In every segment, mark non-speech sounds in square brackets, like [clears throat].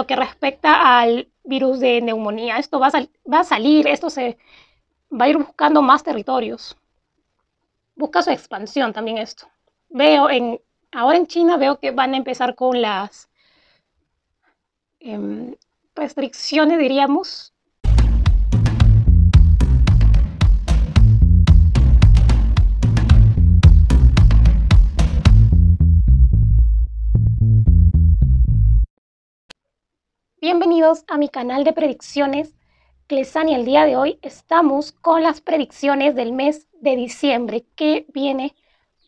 lo que respecta al virus de neumonía, esto va a, salir, esto se va a ir buscando más territorios. Busca su expansión también esto. Veo en, ahora en China veo que van a empezar con las em, restricciones, diríamos, Bienvenidos a mi canal de predicciones Clesani. El día de hoy estamos con las predicciones del mes de diciembre que viene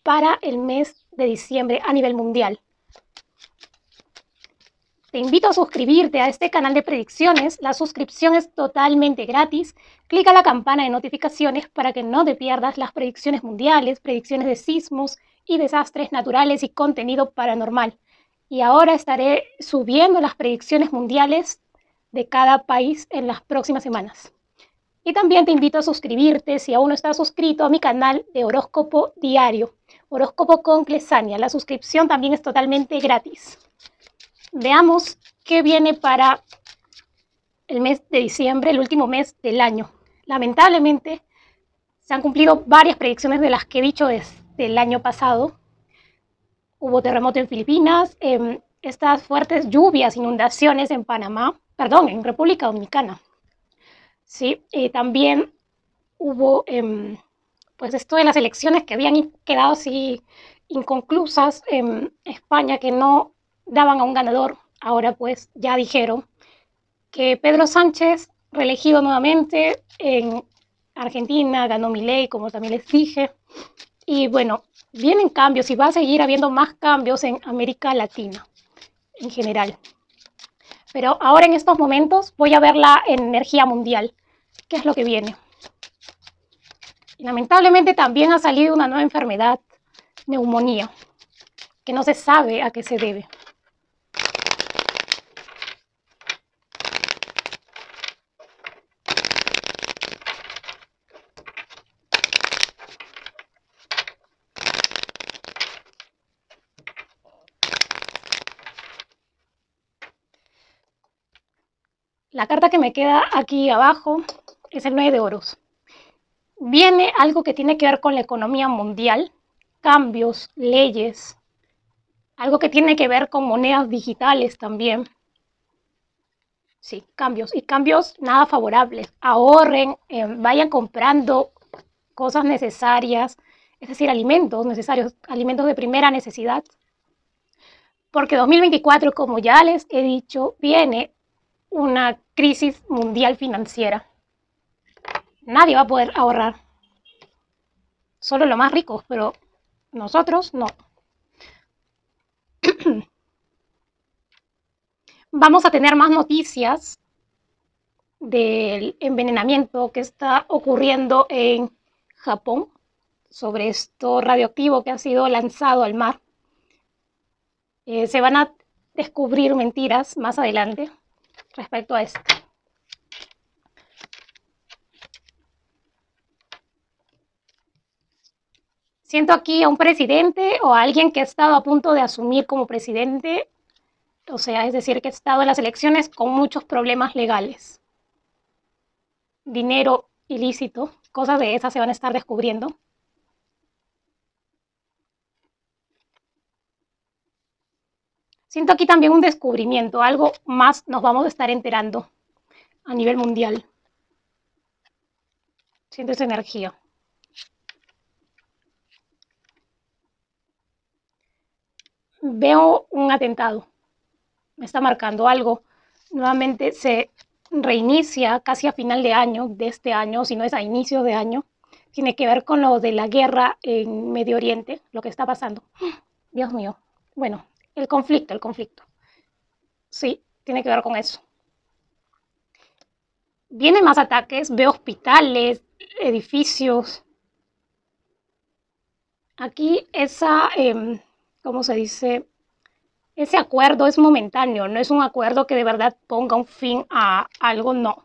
para el mes de diciembre a nivel mundial. Te invito a suscribirte a este canal de predicciones. La suscripción es totalmente gratis. Clica la campana de notificaciones para que no te pierdas las predicciones mundiales, predicciones de sismos y desastres naturales y contenido paranormal y ahora estaré subiendo las predicciones mundiales de cada país en las próximas semanas. Y también te invito a suscribirte si aún no estás suscrito a mi canal de horóscopo diario, horóscopo con Clesania. La suscripción también es totalmente gratis. Veamos qué viene para el mes de diciembre, el último mes del año. Lamentablemente, se han cumplido varias predicciones de las que he dicho desde el año pasado hubo terremoto en Filipinas, em, estas fuertes lluvias, inundaciones en Panamá, perdón, en República Dominicana. Sí, también hubo, em, pues esto de las elecciones que habían quedado así inconclusas en España, que no daban a un ganador. Ahora pues ya dijeron que Pedro Sánchez, reelegido nuevamente en Argentina, ganó mi ley, como también les dije. Y bueno, vienen cambios y va a seguir habiendo más cambios en América Latina en general. Pero ahora en estos momentos voy a ver la energía mundial, qué es lo que viene. Y lamentablemente también ha salido una nueva enfermedad, neumonía, que no se sabe a qué se debe. La carta que me queda aquí abajo es el 9 de oros. Viene algo que tiene que ver con la economía mundial, cambios, leyes, algo que tiene que ver con monedas digitales también. Sí, cambios. Y cambios nada favorables. Ahorren, eh, vayan comprando cosas necesarias, es decir, alimentos necesarios, alimentos de primera necesidad. Porque 2024, como ya les he dicho, viene una crisis mundial financiera. Nadie va a poder ahorrar. Solo los más ricos, pero nosotros no. [clears throat] Vamos a tener más noticias del envenenamiento que está ocurriendo en Japón sobre esto radioactivo que ha sido lanzado al mar. Eh, se van a descubrir mentiras más adelante respecto a esto. Siento aquí a un presidente o a alguien que ha estado a punto de asumir como presidente, o sea, es decir, que ha estado en las elecciones con muchos problemas legales. Dinero ilícito, cosas de esas se van a estar descubriendo. Siento aquí también un descubrimiento, algo más nos vamos a estar enterando a nivel mundial. Siento esa energía. Veo un atentado. Me está marcando algo. Nuevamente se reinicia casi a final de año, de este año, si no es a inicio de año. Tiene que ver con lo de la guerra en Medio Oriente, lo que está pasando. [gasps] Dios mío. Bueno, el conflicto, el conflicto. Sí, tiene que ver con eso. Vienen más ataques, veo hospitales, edificios. Aquí esa, em, ¿cómo se dice? Ese acuerdo es momentáneo, no es un acuerdo que de verdad ponga un fin a algo, no.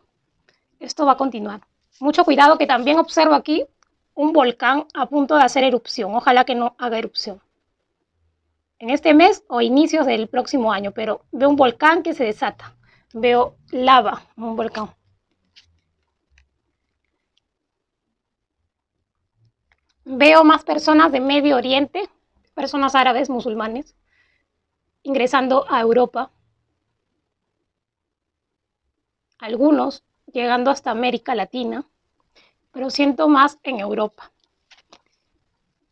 Esto va a continuar. Mucho cuidado que también observo aquí un volcán a punto de hacer erupción. Ojalá que no haga erupción en este mes o inicios del próximo año, pero veo un volcán que se desata, veo lava, un volcán. Veo más personas de Medio Oriente, personas árabes, musulmanes, ingresando a Europa. Algunos llegando hasta América Latina, pero siento más en Europa.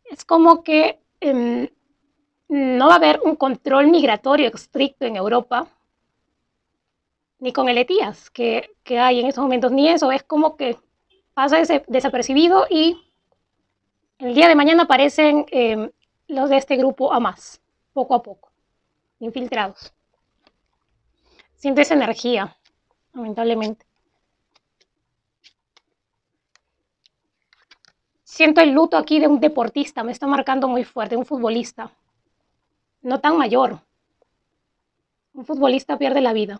Es como que em, no va a haber un control migratorio estricto en Europa, ni con el ETIAS que, hay en estos momentos, ni eso, es como que pasa desapercibido y el día de mañana aparecen em, los de este grupo a más, poco a poco, infiltrados. Siento esa energía, lamentablemente. Siento el luto aquí de un deportista, me está marcando muy fuerte, un futbolista no tan mayor. Un futbolista pierde la vida.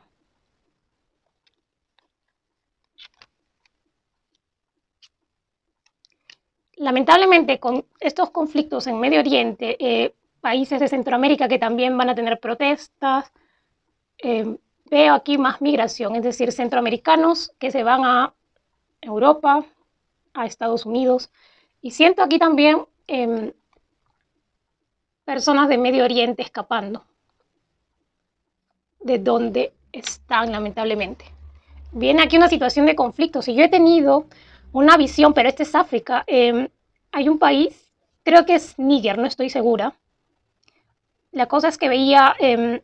Lamentablemente, con estos conflictos en Medio Oriente, eh, países de Centroamérica que también van a tener protestas, eh, veo aquí más migración, es decir, centroamericanos que se van a Europa, a Estados Unidos, y siento aquí también... Em, personas de Medio Oriente escapando de donde están, lamentablemente. Viene aquí una situación de conflicto. Si yo he tenido una visión, pero este es África, em, hay un país, creo que es Níger, no estoy segura. La cosa es que veía em,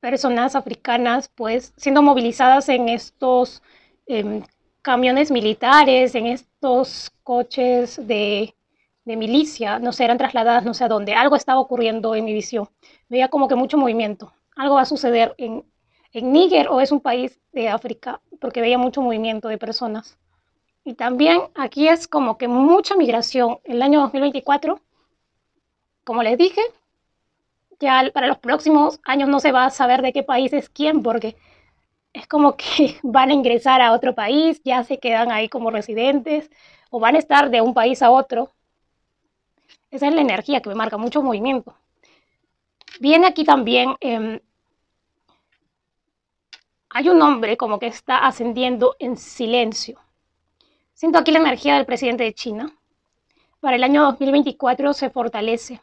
personas africanas pues siendo movilizadas en estos em, camiones militares, en estos coches de milicia, no sé, eran trasladadas no sé a dónde. Algo estaba ocurriendo en mi visión. Veía como que mucho movimiento. Algo va a suceder en, en Níger o es un país de África, porque veía mucho movimiento de personas. Y también aquí es como que mucha migración. El año 2024, como les dije, ya para los próximos años no se va a saber de qué país es quién, porque es como que [laughs] van a ingresar a otro país, ya se quedan ahí como residentes o van a estar de un país a otro. Esa es la energía que me marca, mucho movimiento. Viene aquí también, em, hay un hombre como que está ascendiendo en silencio. Siento aquí la energía del presidente de China. Para el año 2024 se fortalece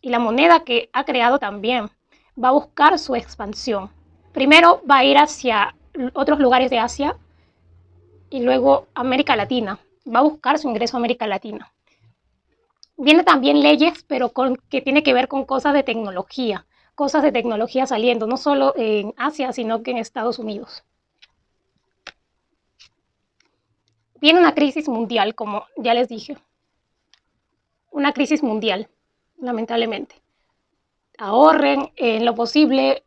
y la moneda que ha creado también va a buscar su expansión. Primero va a ir hacia otros lugares de Asia y luego América Latina. Va a buscar su ingreso a América Latina viene también leyes, pero con, que tiene que ver con cosas de tecnología, cosas de tecnología saliendo, no solo en Asia, sino que en Estados Unidos. Viene una crisis mundial, como ya les dije. Una crisis mundial, lamentablemente. Ahorren en lo posible,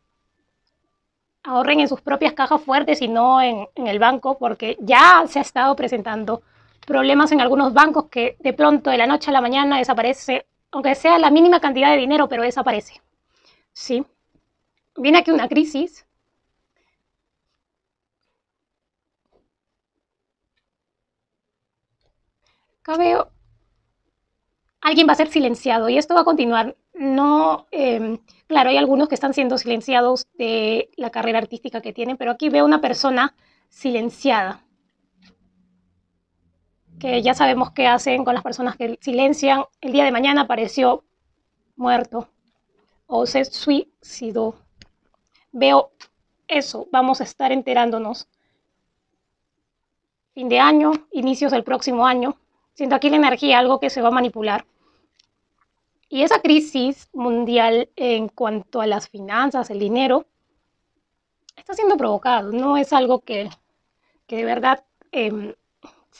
ahorren en sus propias cajas fuertes y no en el banco, porque ya se ha estado presentando problemas en algunos bancos que de pronto de la noche a la mañana desaparece, aunque sea la mínima cantidad de dinero, pero desaparece. ¿Sí? Viene aquí una crisis. Acá veo, alguien va a ser silenciado y esto va a continuar. No, em, claro, hay algunos que están siendo silenciados de la carrera artística que tienen, pero aquí veo una persona silenciada que ya sabemos qué hacen con las personas que silencian, el día de mañana apareció muerto o se suicidó. Veo eso, vamos a estar enterándonos. Fin de año, inicios del próximo año. Siento aquí la energía, algo que se va a manipular. Y esa crisis mundial en cuanto a las finanzas, el dinero, está siendo provocado. No es algo que, de verdad em,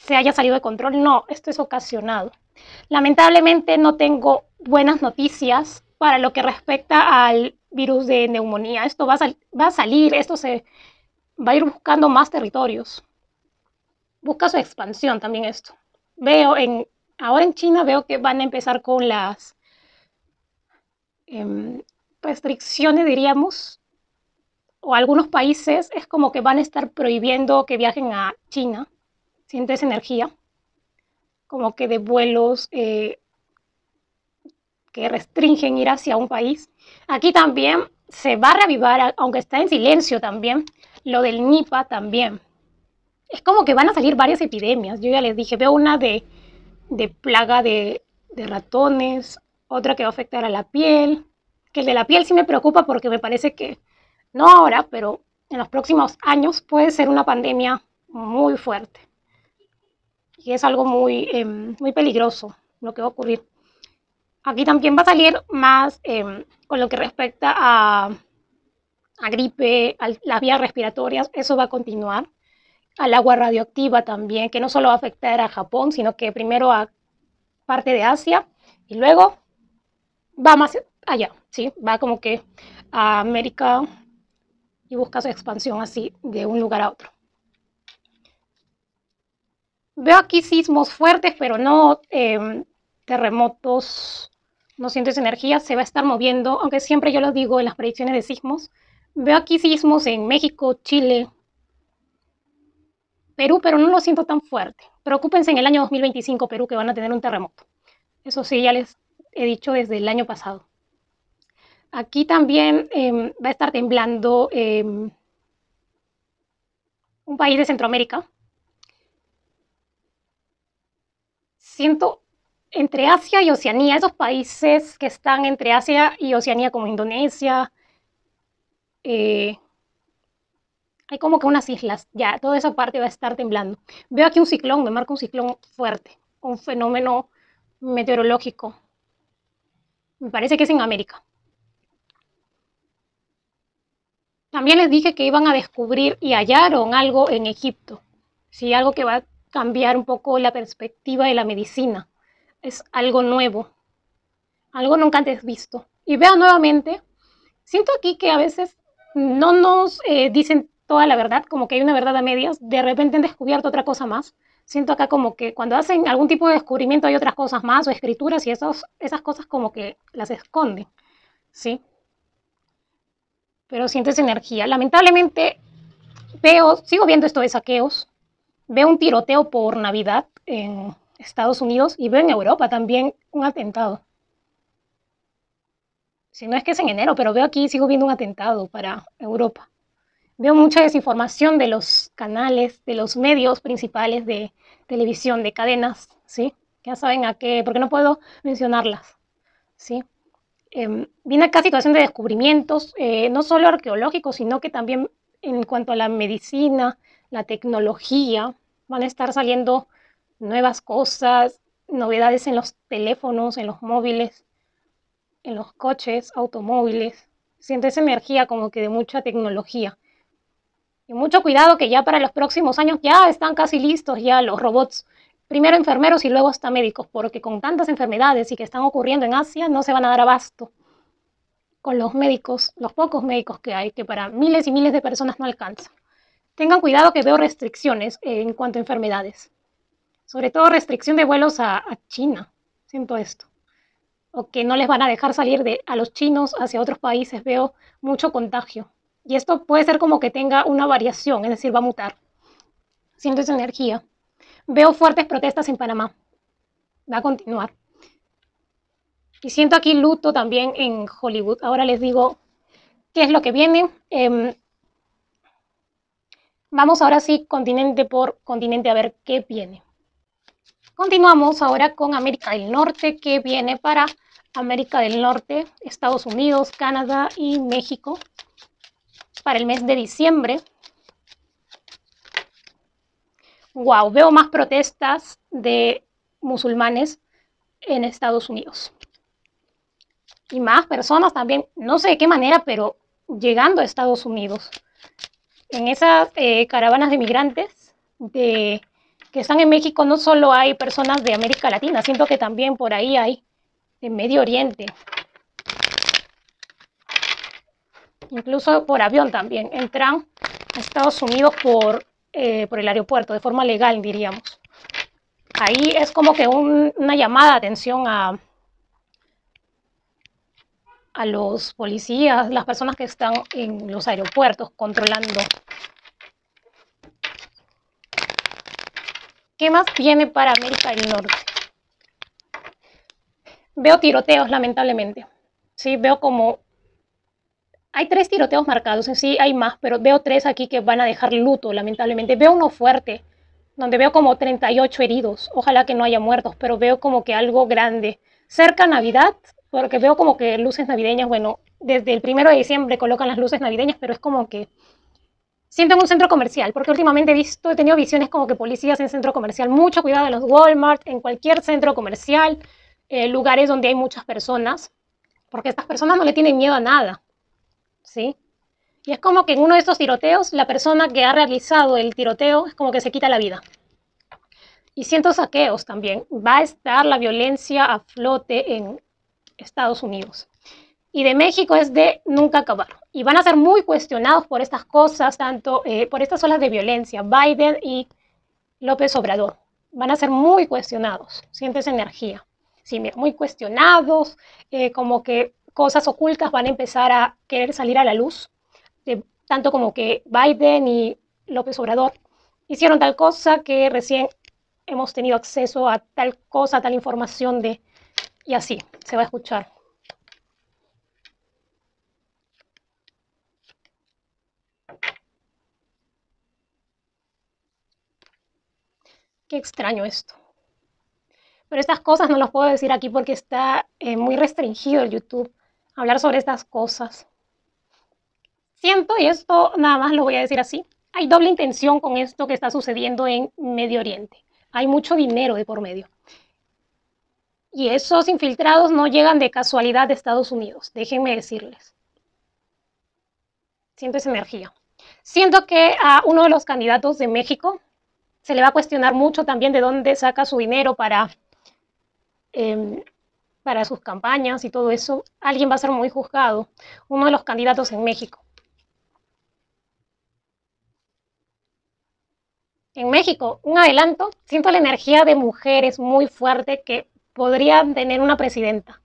se haya salido de control, no, esto es ocasionado. Lamentablemente no tengo buenas noticias para lo que respecta al virus de neumonía. Esto va a, salir, esto se va a ir buscando más territorios. Busca su expansión también esto. Veo en, ahora en China veo que van a empezar con las em, restricciones, diríamos, o algunos países es como que van a estar prohibiendo que viajen a China siento esa energía, como que de vuelos eh, que restringen ir hacia un país. Aquí también se va a reavivar, aunque está en silencio también, lo del NIPA también. Es como que van a salir varias epidemias. Yo ya les dije, veo una de, plaga de, de ratones, otra que va a afectar a la piel, que el de la piel sí me preocupa porque me parece que, no ahora, pero en los próximos años puede ser una pandemia muy fuerte es algo muy, em, muy peligroso lo que va a ocurrir. Aquí también va a salir más em, con lo que respecta a, a gripe, a las vías respiratorias, eso va a continuar. Al agua radioactiva también, que no solo va a afectar a Japón, sino que primero a parte de Asia y luego va más allá, ¿sí? Va como que a América y busca su expansión así de un lugar a otro. Veo aquí sismos fuertes, pero no em, terremotos. No sientes energía, se va a estar moviendo, aunque siempre yo lo digo en las predicciones de sismos. Veo aquí sismos en México, Chile, Perú, pero no lo siento tan fuerte. Preocúpense en el año 2025, Perú, que van a tener un terremoto. Eso sí, ya les he dicho desde el año pasado. Aquí también em, va a estar temblando em, un país de Centroamérica, siento entre Asia y Oceanía, esos países que están entre Asia y Oceanía como Indonesia, eh, hay como que unas islas, ya, toda esa parte va a estar temblando. Veo aquí un ciclón, me marca un ciclón fuerte, un fenómeno meteorológico. Me parece que es en América. También les dije que iban a descubrir y hallaron algo en Egipto, sí, algo que va cambiar un poco la perspectiva de la medicina. Es algo nuevo, algo nunca antes visto. Y veo nuevamente, siento aquí que a veces no nos eh, dicen toda la verdad, como que hay una verdad a medias, de repente han descubierto otra cosa más. Siento acá como que cuando hacen algún tipo de descubrimiento hay otras cosas más o escrituras y esos, esas cosas como que las esconden, ¿sí? Pero sientes energía. Lamentablemente veo, sigo viendo esto de saqueos, veo un tiroteo por Navidad en Estados Unidos y veo en Europa también un atentado. Si no es que es en enero, pero veo aquí, sigo viendo un atentado para Europa. Veo mucha desinformación de los canales, de los medios principales de televisión, de cadenas, ¿sí? Ya saben a qué, porque no puedo mencionarlas, ¿sí? Em, viene acá situación de descubrimientos, eh, no solo arqueológicos, sino que también en cuanto a la medicina, la tecnología, van a estar saliendo nuevas cosas, novedades en los teléfonos, en los móviles, en los coches, automóviles. Siento esa energía como que de mucha tecnología. Y mucho cuidado que ya para los próximos años ya están casi listos ya los robots. Primero enfermeros y luego hasta médicos, porque con tantas enfermedades y que están ocurriendo en Asia no se van a dar abasto con los médicos, los pocos médicos que hay, que para miles y miles de personas no alcanzan tengan cuidado que veo restricciones en cuanto a enfermedades. Sobre todo restricción de vuelos a, China. Siento esto. O que no les van a dejar salir a los chinos hacia otros países. Veo mucho contagio. Y esto puede ser como que tenga una variación, es decir, va a mutar. Siento esa energía. Veo fuertes protestas en Panamá. Va a continuar. Y siento aquí luto también en Hollywood. Ahora les digo qué es lo que viene. Em, Vamos ahora sí, continente por continente, a ver qué viene. Continuamos ahora con América del Norte, que viene para América del Norte, Estados Unidos, Canadá y México para el mes de diciembre. Wow, veo más protestas de musulmanes en Estados Unidos. Y más personas también, no sé de qué manera, pero llegando a Estados Unidos en esas eh, caravanas de migrantes que están en México no solo hay personas de América Latina, siento que también por ahí hay de Medio Oriente. Incluso por avión también. Entran a Estados Unidos por, eh, por el aeropuerto, de forma legal, diríamos. Ahí es como que una llamada de atención a, a los policías, las personas que están en los aeropuertos controlando. ¿Qué más viene para América del Norte? Veo tiroteos, lamentablemente. Sí, veo como... Hay tres tiroteos marcados, en sí hay más, pero veo tres aquí que van a dejar luto, lamentablemente. Veo uno fuerte, donde veo como 38 heridos. Ojalá que no haya muertos, pero veo como que algo grande. Cerca Navidad, porque veo como que luces navideñas, bueno, desde el primero de diciembre colocan las luces navideñas, pero es como que siento en un centro comercial, porque últimamente he visto, he tenido visiones como que policías en centro comercial, mucho cuidado en los Walmart, en cualquier centro comercial, eh, lugares donde hay muchas personas, porque estas personas no le tienen miedo a nada, ¿sí? Y es como que en uno de estos tiroteos, la persona que ha realizado el tiroteo es como que se quita la vida. Y siento saqueos también. Va a estar la violencia a flote en, Estados Unidos. Y de México es de nunca acabar. Y van a ser muy cuestionados por estas cosas, tanto eh, por estas olas de violencia, Biden y López Obrador. Van a ser muy cuestionados, sientes energía. Sí, muy cuestionados, eh, como que cosas ocultas van a empezar a querer salir a la luz, de, tanto como que Biden y López Obrador hicieron tal cosa que recién hemos tenido acceso a tal cosa, tal información de y así se va a escuchar. Qué extraño esto. Pero estas cosas no las puedo decir aquí porque está eh, muy restringido el YouTube hablar sobre estas cosas. Siento, y esto nada más lo voy a decir así, hay doble intención con esto que está sucediendo en Medio Oriente. Hay mucho dinero de por medio. Y esos infiltrados no llegan de casualidad de Estados Unidos, déjenme decirles. Siento esa energía. Siento que a uno de los candidatos de México se le va a cuestionar mucho también de dónde saca su dinero para, em, para sus campañas y todo eso. Alguien va a ser muy juzgado, uno de los candidatos en México. en México. Un adelanto, siento la energía de mujeres muy fuerte que podrían tener una presidenta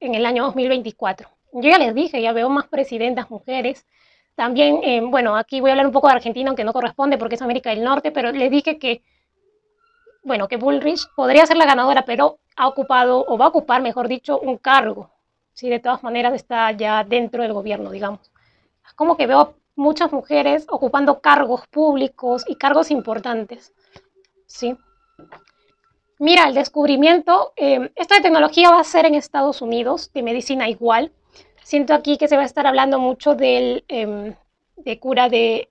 en el año 2024. Yo ya les dije, ya veo más presidentas mujeres. También, eh, bueno, aquí voy a hablar un poco de Argentina, aunque no corresponde porque es América del Norte, pero les dije que, bueno, que Bullrich podría ser la ganadora, pero ha ocupado, o va a ocupar, mejor dicho, un cargo. Si de todas maneras está ya dentro del gobierno, digamos. como que veo muchas mujeres ocupando cargos públicos y cargos importantes, ¿sí? Mira, el descubrimiento, em, esta tecnología va a ser en Estados Unidos, de medicina igual. Siento aquí que se va a estar hablando mucho em, de cura de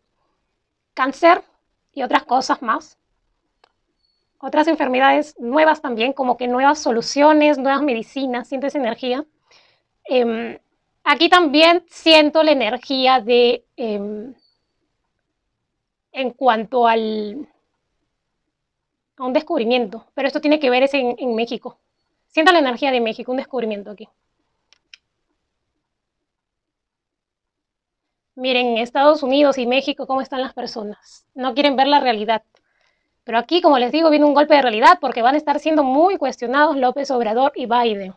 cáncer y otras cosas más. Otras enfermedades nuevas también, como que nuevas soluciones, nuevas medicinas, siento esa energía. Em, aquí también siento la energía de, en cuanto al a un descubrimiento, pero esto tiene que ver en, en México. Sienta la energía de México, un descubrimiento aquí. Miren, Estados Unidos y México, cómo están las personas. No quieren ver la realidad. Pero aquí, como les digo, viene un golpe de realidad porque van a estar siendo muy cuestionados López Obrador y Biden.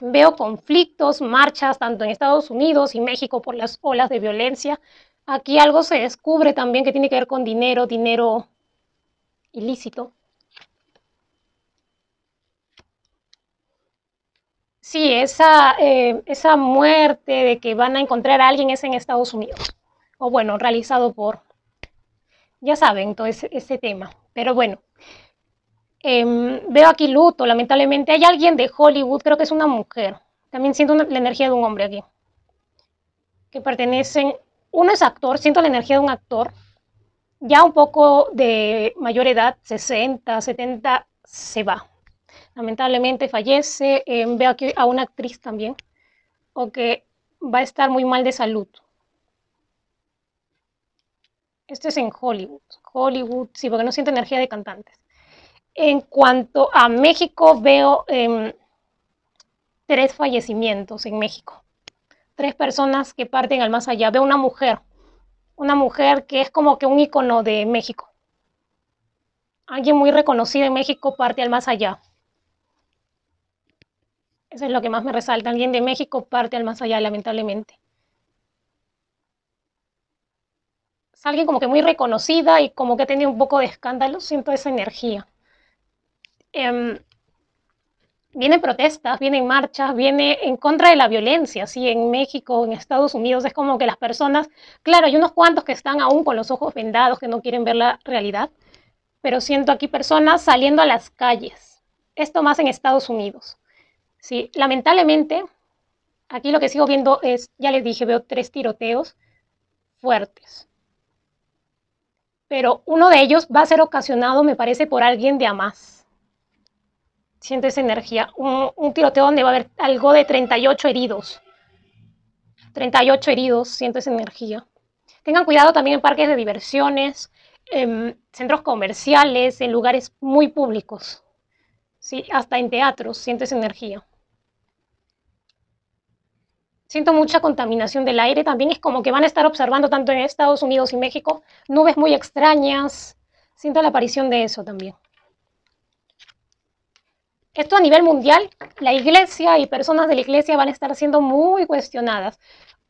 Veo conflictos, marchas, tanto en Estados Unidos y México por las olas de violencia. Aquí algo se descubre también que tiene que ver con dinero, dinero ilícito. Sí, esa, eh, esa muerte de que van a encontrar a alguien es en Estados Unidos. O bueno, realizado por, ya saben, todo ese, tema. Pero bueno, em, veo aquí luto, lamentablemente. Hay alguien de Hollywood, creo que es una mujer. También siento la energía de un hombre aquí. Que pertenecen, uno es actor, siento la energía de un actor ya un poco de mayor edad, 60, 70, se va. Lamentablemente fallece. Eh, veo aquí a una actriz también, o que va a estar muy mal de salud. Este es en Hollywood. Hollywood, sí, porque no siento energía de cantantes. En cuanto a México, veo em, tres fallecimientos en México. Tres personas que parten al más allá. Veo una mujer una mujer que es como que un icono de México. Alguien muy reconocido en México parte al más allá. Eso es lo que más me resalta. Alguien de México parte al más allá, lamentablemente. Es alguien como que muy reconocida y como que tiene un poco de escándalo. Siento esa energía. Em, vienen protestas, vienen marchas, viene en contra de la violencia, ¿sí? En México, en Estados Unidos, es como que las personas, claro, hay unos cuantos que están aún con los ojos vendados, que no quieren ver la realidad, pero siento aquí personas saliendo a las calles, esto más en Estados Unidos, ¿sí? Lamentablemente, aquí lo que sigo viendo es, ya les dije, veo tres tiroteos fuertes. Pero uno de ellos va a ser ocasionado, me parece, por alguien de AMAS Sientes energía. Un, tiroteo donde va a haber algo de 38 heridos. 38 heridos, Sientes energía. Tengan cuidado también en parques de diversiones, en centros comerciales, en lugares muy públicos. Sí, hasta en teatros Sientes energía. Siento mucha contaminación del aire. También es como que van a estar observando tanto en Estados Unidos y México nubes muy extrañas. Siento la aparición de eso también. Esto a nivel mundial, la iglesia y personas de la iglesia van a estar siendo muy cuestionadas.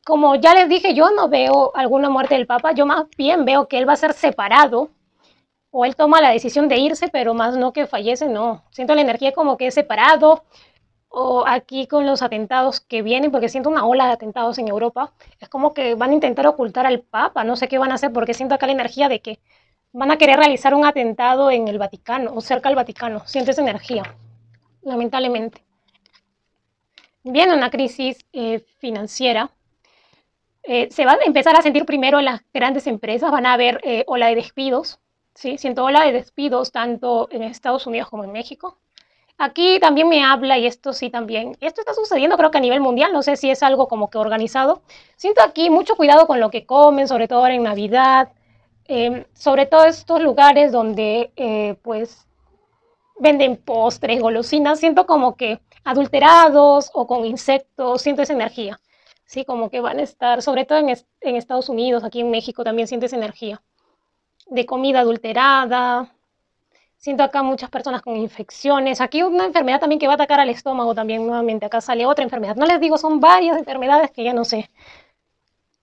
Como ya les dije, yo no veo alguna muerte del Papa, yo más bien veo que él va a ser separado o él toma la decisión de irse, pero más no que fallece, no. Siento la energía como que es separado o aquí con los atentados que vienen, porque siento una ola de atentados en Europa, es como que van a intentar ocultar al Papa, no sé qué van a hacer, porque siento acá la energía de que van a querer realizar un atentado en el Vaticano o cerca del Vaticano, siento esa energía lamentablemente. Viene una crisis eh, financiera. Eh, se van a empezar a sentir primero las grandes empresas, van a haber eh, ola de despidos, ¿sí? Siento ola de despidos tanto en Estados Unidos como en México. Aquí también me habla, y esto sí también, esto está sucediendo creo que a nivel mundial, no sé si es algo como que organizado. Siento aquí mucho cuidado con lo que comen, sobre todo ahora en Navidad, sobre todo estos lugares donde pues venden postres, golosinas, siento como que adulterados o con insectos, siento esa energía. Sí, como que van a estar, sobre todo en, Estados Unidos, aquí en México también siento esa energía de comida adulterada. Siento acá muchas personas con infecciones. Aquí una enfermedad también que va a atacar al estómago también nuevamente. Acá sale otra enfermedad. No les digo, son varias enfermedades que ya no sé.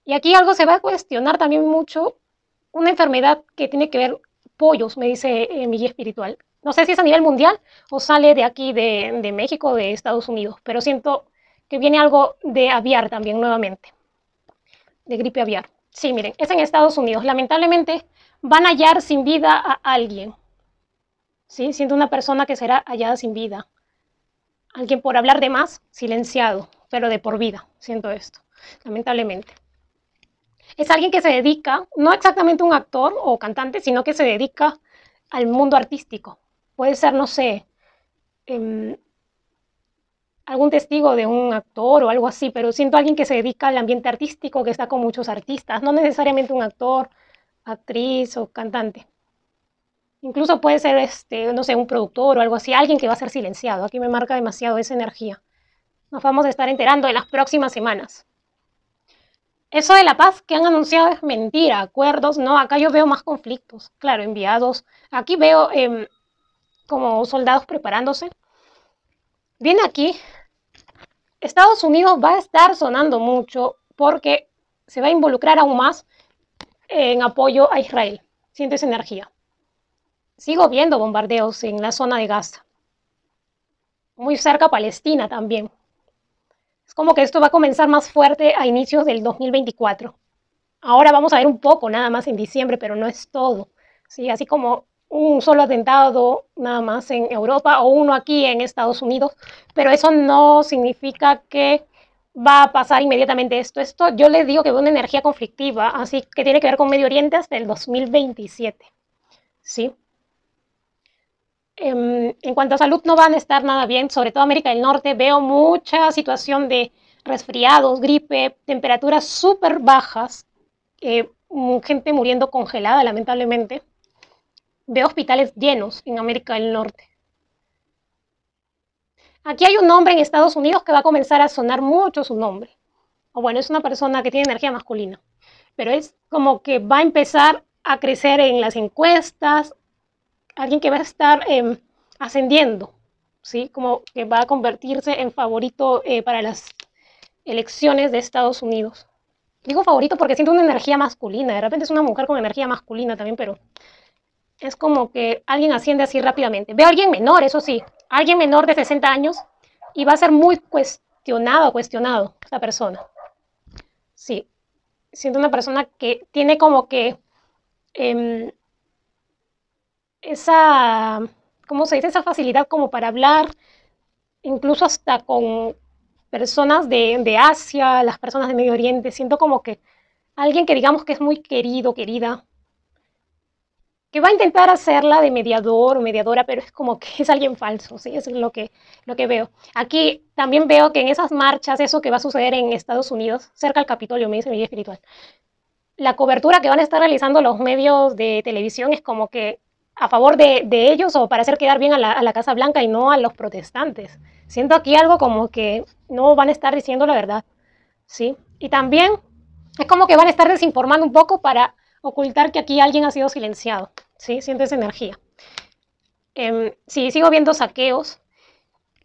Y aquí algo se va a cuestionar también mucho. Una enfermedad que tiene que ver pollos, me dice eh, mi guía espiritual no sé si es a nivel mundial o sale de aquí, de, México, de Estados Unidos, pero siento que viene algo de aviar también nuevamente, de gripe aviar. Sí, miren, es en Estados Unidos. Lamentablemente van a hallar sin vida a alguien. ¿Sí? Siendo una persona que será hallada sin vida. Alguien por hablar de más, silenciado, pero de por vida. Siento esto, lamentablemente. Es alguien que se dedica, no exactamente un actor o cantante, sino que se dedica al mundo artístico. Puede ser, no sé, em, algún testigo de un actor o algo así, pero siento a alguien que se dedica al ambiente artístico, que está con muchos artistas, no necesariamente un actor, actriz o cantante. Incluso puede ser, este, no sé, un productor o algo así, alguien que va a ser silenciado. Aquí me marca demasiado esa energía. Nos vamos a estar enterando en las próximas semanas. Eso de la paz que han anunciado es mentira, acuerdos, no, acá yo veo más conflictos, claro, enviados. Aquí veo em, como soldados preparándose. Viene aquí, Estados Unidos va a estar sonando mucho porque se va a involucrar aún más en apoyo a Israel. Sientes energía. Sigo viendo bombardeos en la zona de Gaza. Muy cerca Palestina también. Es como que esto va a comenzar más fuerte a inicios del 2024. Ahora vamos a ver un poco nada más en diciembre, pero no es todo. Sí, así como un solo atentado nada más en Europa o uno aquí en Estados Unidos, pero eso no significa que va a pasar inmediatamente esto. Esto yo les digo que veo una energía conflictiva, así que tiene que ver con Medio Oriente hasta el 2027. ¿Sí? Em, en, cuanto a salud, no van a estar nada bien, sobre todo América del Norte. Veo mucha situación de resfriados, gripe, temperaturas súper bajas, eh, gente muriendo congelada, lamentablemente de hospitales llenos en América del Norte. Aquí hay un hombre en Estados Unidos que va a comenzar a sonar mucho su nombre. O bueno, es una persona que tiene energía masculina, pero es como que va a empezar a crecer en las encuestas, alguien que va a estar em, ascendiendo, ¿sí? Como que va a convertirse en favorito eh, para las elecciones de Estados Unidos. Digo favorito porque siento una energía masculina, de repente es una mujer con energía masculina también, pero es como que alguien asciende así rápidamente. Ve a alguien menor, eso sí, alguien menor de 60 años y va a ser muy cuestionado, cuestionado esa persona. Sí, siento una persona que tiene como que em, esa, ¿cómo se dice? Esa facilidad como para hablar, incluso hasta con personas de, de Asia, las personas de Medio Oriente. Siento como que alguien que digamos que es muy querido, querida, que va a intentar hacerla de mediador o mediadora, pero es como que es alguien falso, ¿sí? es lo que, lo que veo. Aquí también veo que en esas marchas, eso que va a suceder en Estados Unidos, cerca al Capitolio, me dice mi guía espiritual, la cobertura que van a estar realizando los medios de televisión es como que a favor de, de ellos o para hacer quedar bien a la, a la, Casa Blanca y no a los protestantes. Siento aquí algo como que no van a estar diciendo la verdad, ¿sí? Y también es como que van a estar desinformando un poco para ocultar que aquí alguien ha sido silenciado. ¿sí? Sientes energía. si em, sí, sigo viendo saqueos,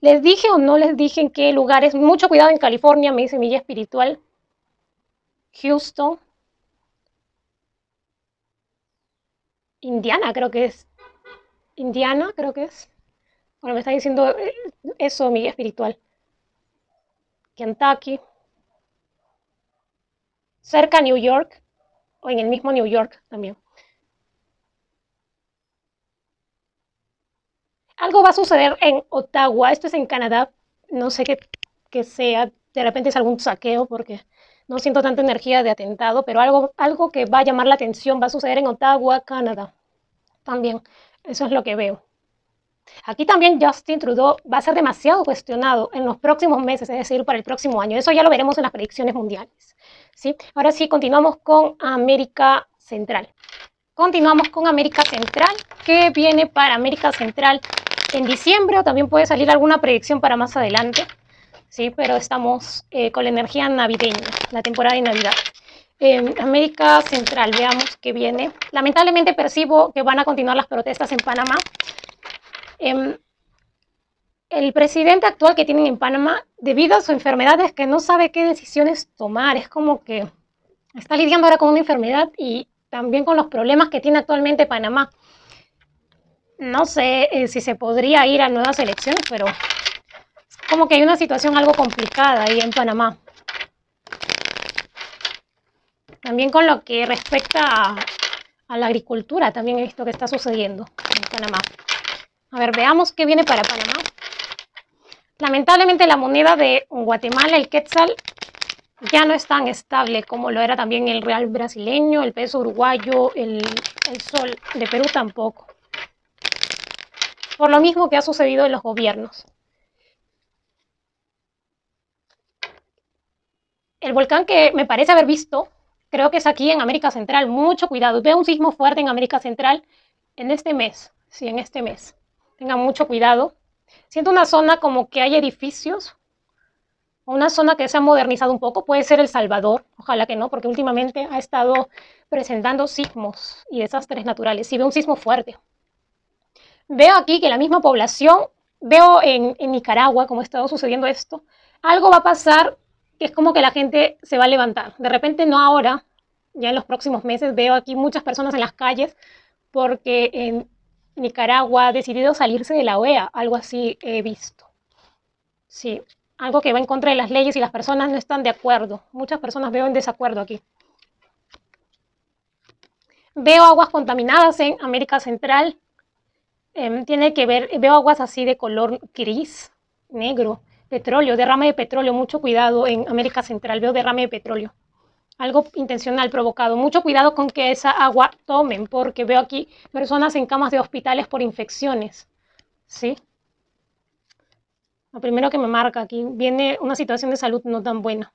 les dije o no les dije en qué lugares, mucho cuidado en California, me dice Milla Espiritual, Houston, Indiana creo que es, Indiana creo que es, bueno, me está diciendo eh, eso Milla Espiritual, Kentucky, cerca New York, o en el mismo New York también. algo va a suceder en Ottawa, esto es en Canadá, no sé qué, sea, de repente es algún saqueo porque no siento tanta energía de atentado, pero algo, algo que va a llamar la atención va a suceder en Ottawa, Canadá. También, eso es lo que veo. Aquí también Justin Trudeau va a ser demasiado cuestionado en los próximos meses, es decir, para el próximo año. Eso ya lo veremos en las predicciones mundiales. ¿sí? Ahora sí, continuamos con América Central. Continuamos con América Central. ¿Qué viene para América Central en diciembre también puede salir alguna predicción para más adelante, ¿sí? pero estamos eh, con la energía navideña, la temporada de Navidad. América Central, veamos qué viene. Lamentablemente percibo que van a continuar las protestas en Panamá. Em, el presidente actual que tienen en Panamá, debido a su enfermedad, es que no sabe qué decisiones tomar. Es como que está lidiando ahora con una enfermedad y también con los problemas que tiene actualmente Panamá. No sé eh, si se podría ir a nuevas elecciones, pero como que hay una situación algo complicada ahí en Panamá. También con lo que respecta a, la agricultura, también he visto que está sucediendo en Panamá. A ver, veamos qué viene para Panamá. Lamentablemente la moneda de Guatemala, el quetzal, ya no es tan estable como lo era también el real brasileño, el peso uruguayo, el sol de Perú tampoco por lo mismo que ha sucedido en los gobiernos. El volcán que me parece haber visto, creo que es aquí en América Central. Mucho cuidado. Veo un sismo fuerte en América Central en este mes. Sí, en este mes. Tengan mucho cuidado. Siento una zona como que hay edificios, una zona que se ha modernizado un poco, puede ser El Salvador, ojalá que no, porque últimamente ha estado presentando sismos y desastres naturales. Si veo ve un sismo fuerte, veo aquí que la misma población, veo en, Nicaragua como ha estado sucediendo esto, algo va a pasar que es como que la gente se va a levantar. De repente no ahora, ya en los próximos meses veo aquí muchas personas en las calles porque en Nicaragua ha decidido salirse de la OEA, algo así he visto. Sí, algo que va en contra de las leyes y las personas no están de acuerdo. Muchas personas veo en desacuerdo aquí. Veo aguas contaminadas en América Central, Em, tiene que ver, veo aguas así de color gris, negro, petróleo, derrame de petróleo, mucho cuidado en América Central, veo derrame de petróleo. Algo intencional provocado. Mucho cuidado con que esa agua tomen, porque veo aquí personas en camas de hospitales por infecciones. ¿Sí? Lo primero que me marca aquí, viene una situación de salud no tan buena.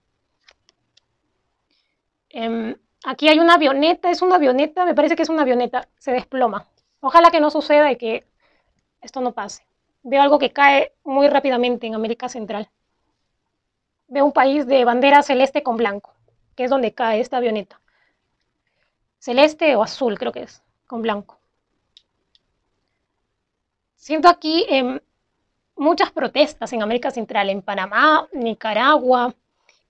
Em, aquí hay una avioneta, es una avioneta, me parece que es una avioneta, se desploma. Ojalá que no suceda y que esto no pase. Veo algo que cae muy rápidamente en América Central. Veo un país de bandera celeste con blanco, que es donde cae esta avioneta. Celeste o azul creo que es, con blanco. Siento aquí em, muchas protestas en América Central, en Panamá, Nicaragua,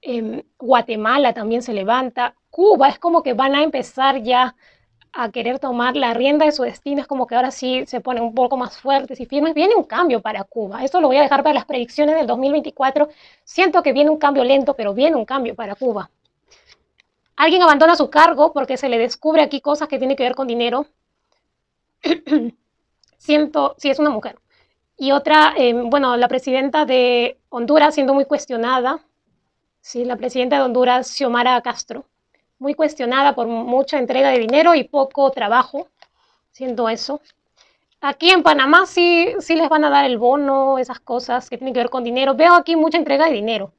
en em, Guatemala también se levanta, Cuba, es como que van a empezar ya a querer tomar la rienda de su destino, es como que ahora sí se pone un poco más fuertes y firmes. Viene un cambio para Cuba. Esto lo voy a dejar para las predicciones del 2024. Siento que viene un cambio lento, pero viene un cambio para Cuba. Alguien abandona su cargo porque se le descubre aquí cosas que tienen que ver con dinero. [clears throat] Siento, si sí, es una mujer. Y otra, em, bueno, la presidenta de Honduras siendo muy cuestionada. Sí, la presidenta de Honduras, Xiomara Castro muy cuestionada por mucha entrega de dinero y poco trabajo, siendo eso. Aquí en Panamá sí, sí les van a dar el bono, esas cosas que tienen que ver con dinero. Veo aquí mucha entrega de dinero,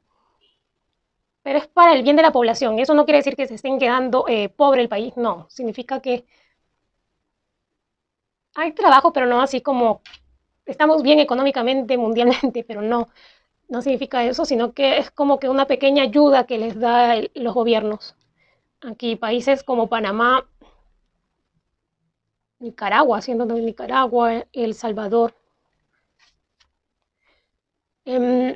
pero es para el bien de la población. Eso no quiere decir que se estén quedando eh, pobre el país, no. Significa que hay trabajo, pero no así como estamos bien económicamente, [laughs] mundialmente, pero no. No significa eso, sino que es como que una pequeña ayuda que les da los gobiernos. Aquí países como Panamá, Nicaragua, siendo Nicaragua, El Salvador. Em,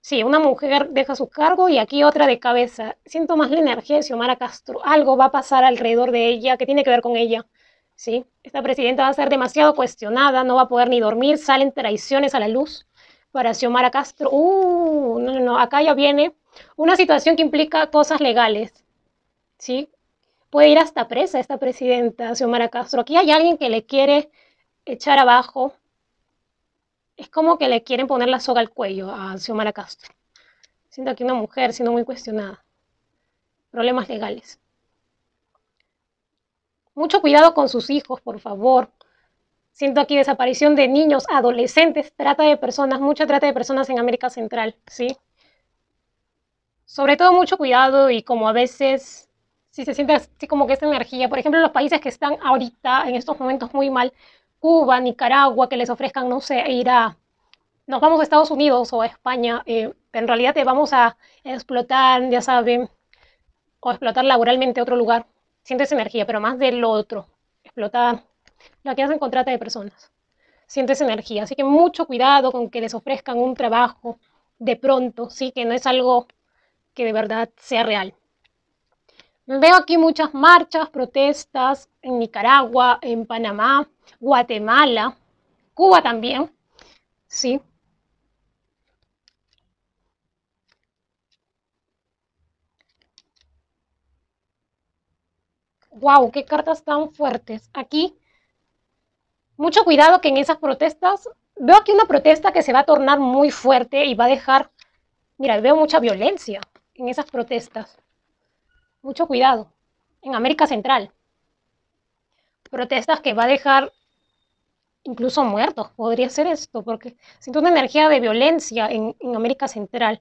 sí, una mujer deja su cargo y aquí otra de cabeza. Siento más la energía de Xiomara Castro. Algo va a pasar alrededor de ella que tiene que ver con ella. ¿sí? Esta presidenta va a ser demasiado cuestionada, no va a poder ni dormir, salen traiciones a la luz para Xiomara Castro. Uh, no, no, no, acá ya viene una situación que implica cosas legales, ¿sí? Puede ir hasta presa esta presidenta, Xiomara Castro. Aquí hay alguien que le quiere echar abajo. Es como que le quieren poner la soga al cuello a Xiomara Castro. Siento aquí una mujer siendo muy cuestionada. Problemas legales. Mucho cuidado con sus hijos, por favor. Siento aquí desaparición de niños, adolescentes, trata de personas, mucha trata de personas en América Central, ¿sí? sobre todo mucho cuidado y como a veces si se siente así como que esta energía, por ejemplo, los países que están ahorita en estos momentos muy mal, Cuba, Nicaragua, que les ofrezcan, no sé, ir a, nos vamos a Estados Unidos o a España, eh, en realidad te vamos a explotar, ya saben, o explotar laboralmente otro lugar. Sientes energía, pero más del otro. Explotar, lo que hacen con de personas. Sientes energía, así que mucho cuidado con que les ofrezcan un trabajo de pronto, sí, que no es algo que de verdad sea real. Veo aquí muchas marchas, protestas en Nicaragua, en Panamá, Guatemala, Cuba también, ¿sí? wow, qué cartas tan fuertes. Aquí, mucho cuidado que en esas protestas, veo aquí una protesta que se va a tornar muy fuerte y va a dejar, mira, veo mucha violencia en esas protestas. Mucho cuidado. En América Central. Protestas que va a dejar incluso muertos. Podría ser esto, porque siento una energía de violencia en, América Central.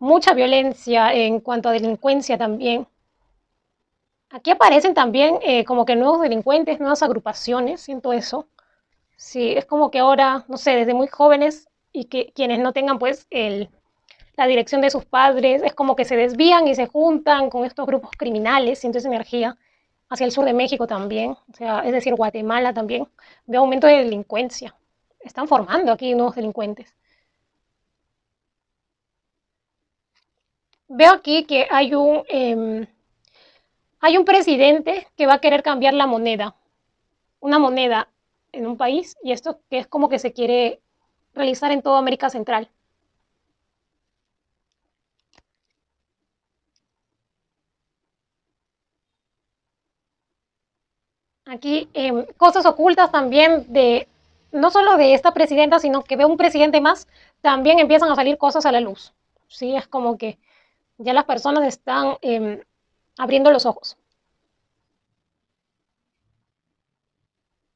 Mucha violencia en cuanto a delincuencia también. Aquí aparecen también eh, como que nuevos delincuentes, nuevas agrupaciones, siento eso. Sí, es como que ahora, no sé, desde muy jóvenes y que quienes no tengan pues el, la dirección de sus padres, es como que se desvían y se juntan con estos grupos criminales, siento esa energía, hacia el sur de México también, o sea, es decir, Guatemala también, veo aumento de delincuencia, están formando aquí nuevos delincuentes. Veo aquí que hay un, em, hay un presidente que va a querer cambiar la moneda, una moneda en un país, y esto que es como que se quiere realizar en toda América Central. aquí em, cosas ocultas también de, no solo de esta presidenta, sino que ve un presidente más, también empiezan a salir cosas a la luz. Sí, es como que ya las personas están em, abriendo los ojos.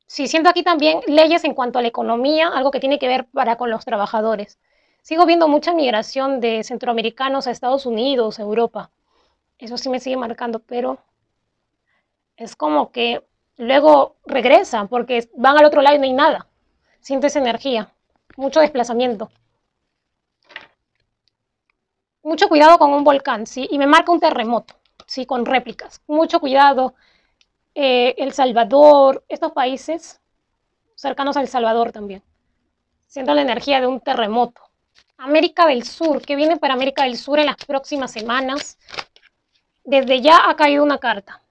Sí, siento aquí también leyes en cuanto a la economía, algo que tiene que ver para con los trabajadores. Sigo viendo mucha migración de centroamericanos a Estados Unidos, Europa. Eso sí me sigue marcando, pero es como que luego regresan porque van al otro lado y no hay nada. Sientes energía, mucho desplazamiento. Mucho cuidado con un volcán, ¿sí? Y me marca un terremoto, ¿sí? Con réplicas. Mucho cuidado. Eh, El Salvador, estos países cercanos a El Salvador también. Siento la energía de un terremoto. América del Sur, ¿qué viene para América del Sur en las próximas semanas? Desde ya ha caído una carta.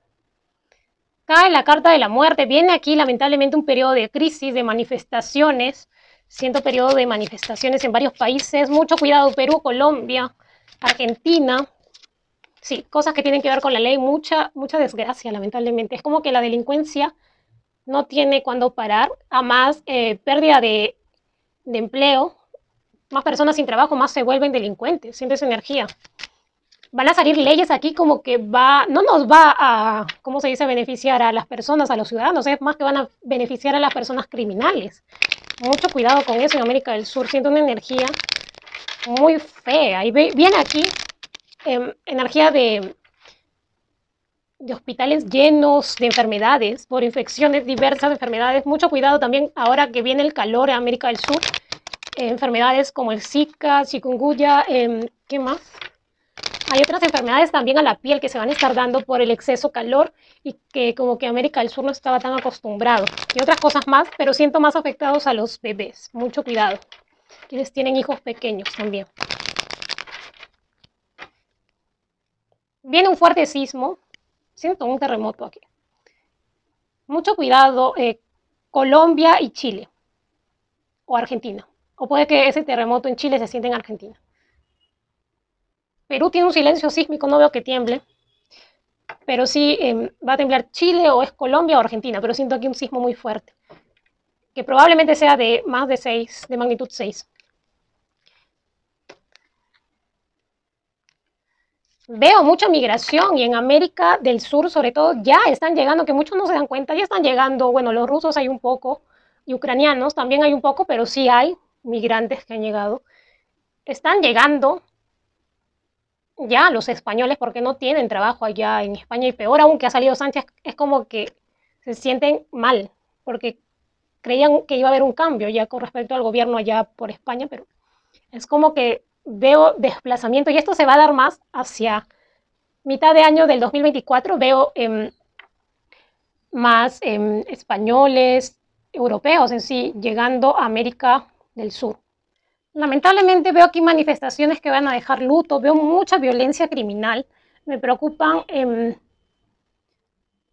Acá en la Carta de la Muerte viene aquí lamentablemente un periodo de crisis, de manifestaciones. Siento periodo de manifestaciones en varios países. Mucho cuidado, Perú, Colombia, Argentina. Sí, cosas que tienen que ver con la ley. Mucha, mucha desgracia, lamentablemente. Es como que la delincuencia no tiene cuándo parar. A más eh, pérdida de, empleo, más personas sin trabajo, más se vuelven delincuentes. sientes es energía van a salir leyes aquí como que va, no nos va a, ¿cómo se dice?, beneficiar a las personas, a los ciudadanos, es más que van a beneficiar a las personas criminales. Mucho cuidado con eso en América del Sur, siento una energía muy fea. Y viene aquí em, energía de, de hospitales llenos de enfermedades, por infecciones diversas, enfermedades. Mucho cuidado también ahora que viene el calor en América del Sur. enfermedades como el Zika, chikungunya, em, ¿qué más? Hay otras enfermedades también a la piel que se van a estar dando por el exceso calor y que como que América del Sur no estaba tan acostumbrado. Y otras cosas más, pero siento más afectados a los bebés. Mucho cuidado. Quienes tienen hijos pequeños también. Viene un fuerte sismo. Siento un terremoto aquí. Mucho cuidado eh, Colombia y Chile. O Argentina. O puede que ese terremoto en Chile se siente en Argentina. Perú tiene un silencio sísmico, no veo que tiemble, pero sí em, va a temblar Chile o es Colombia o Argentina, pero siento aquí un sismo muy fuerte, que probablemente sea de más de 6, de magnitud 6. Veo mucha migración y en América del Sur sobre todo ya están llegando, que muchos no se dan cuenta, ya están llegando, bueno, los rusos hay un poco y ucranianos también hay un poco, pero sí hay migrantes que han llegado. Están llegando ya los españoles porque no tienen trabajo allá en España y peor aún que ha salido Sánchez, es como que se sienten mal porque creían que iba a haber un cambio ya con respecto al gobierno allá por España, pero es como que veo desplazamiento y esto se va a dar más hacia mitad de año del 2024, veo em, más em, españoles, europeos en sí, llegando a América del Sur. Lamentablemente veo aquí manifestaciones que van a dejar luto, veo mucha violencia criminal. Me preocupan em,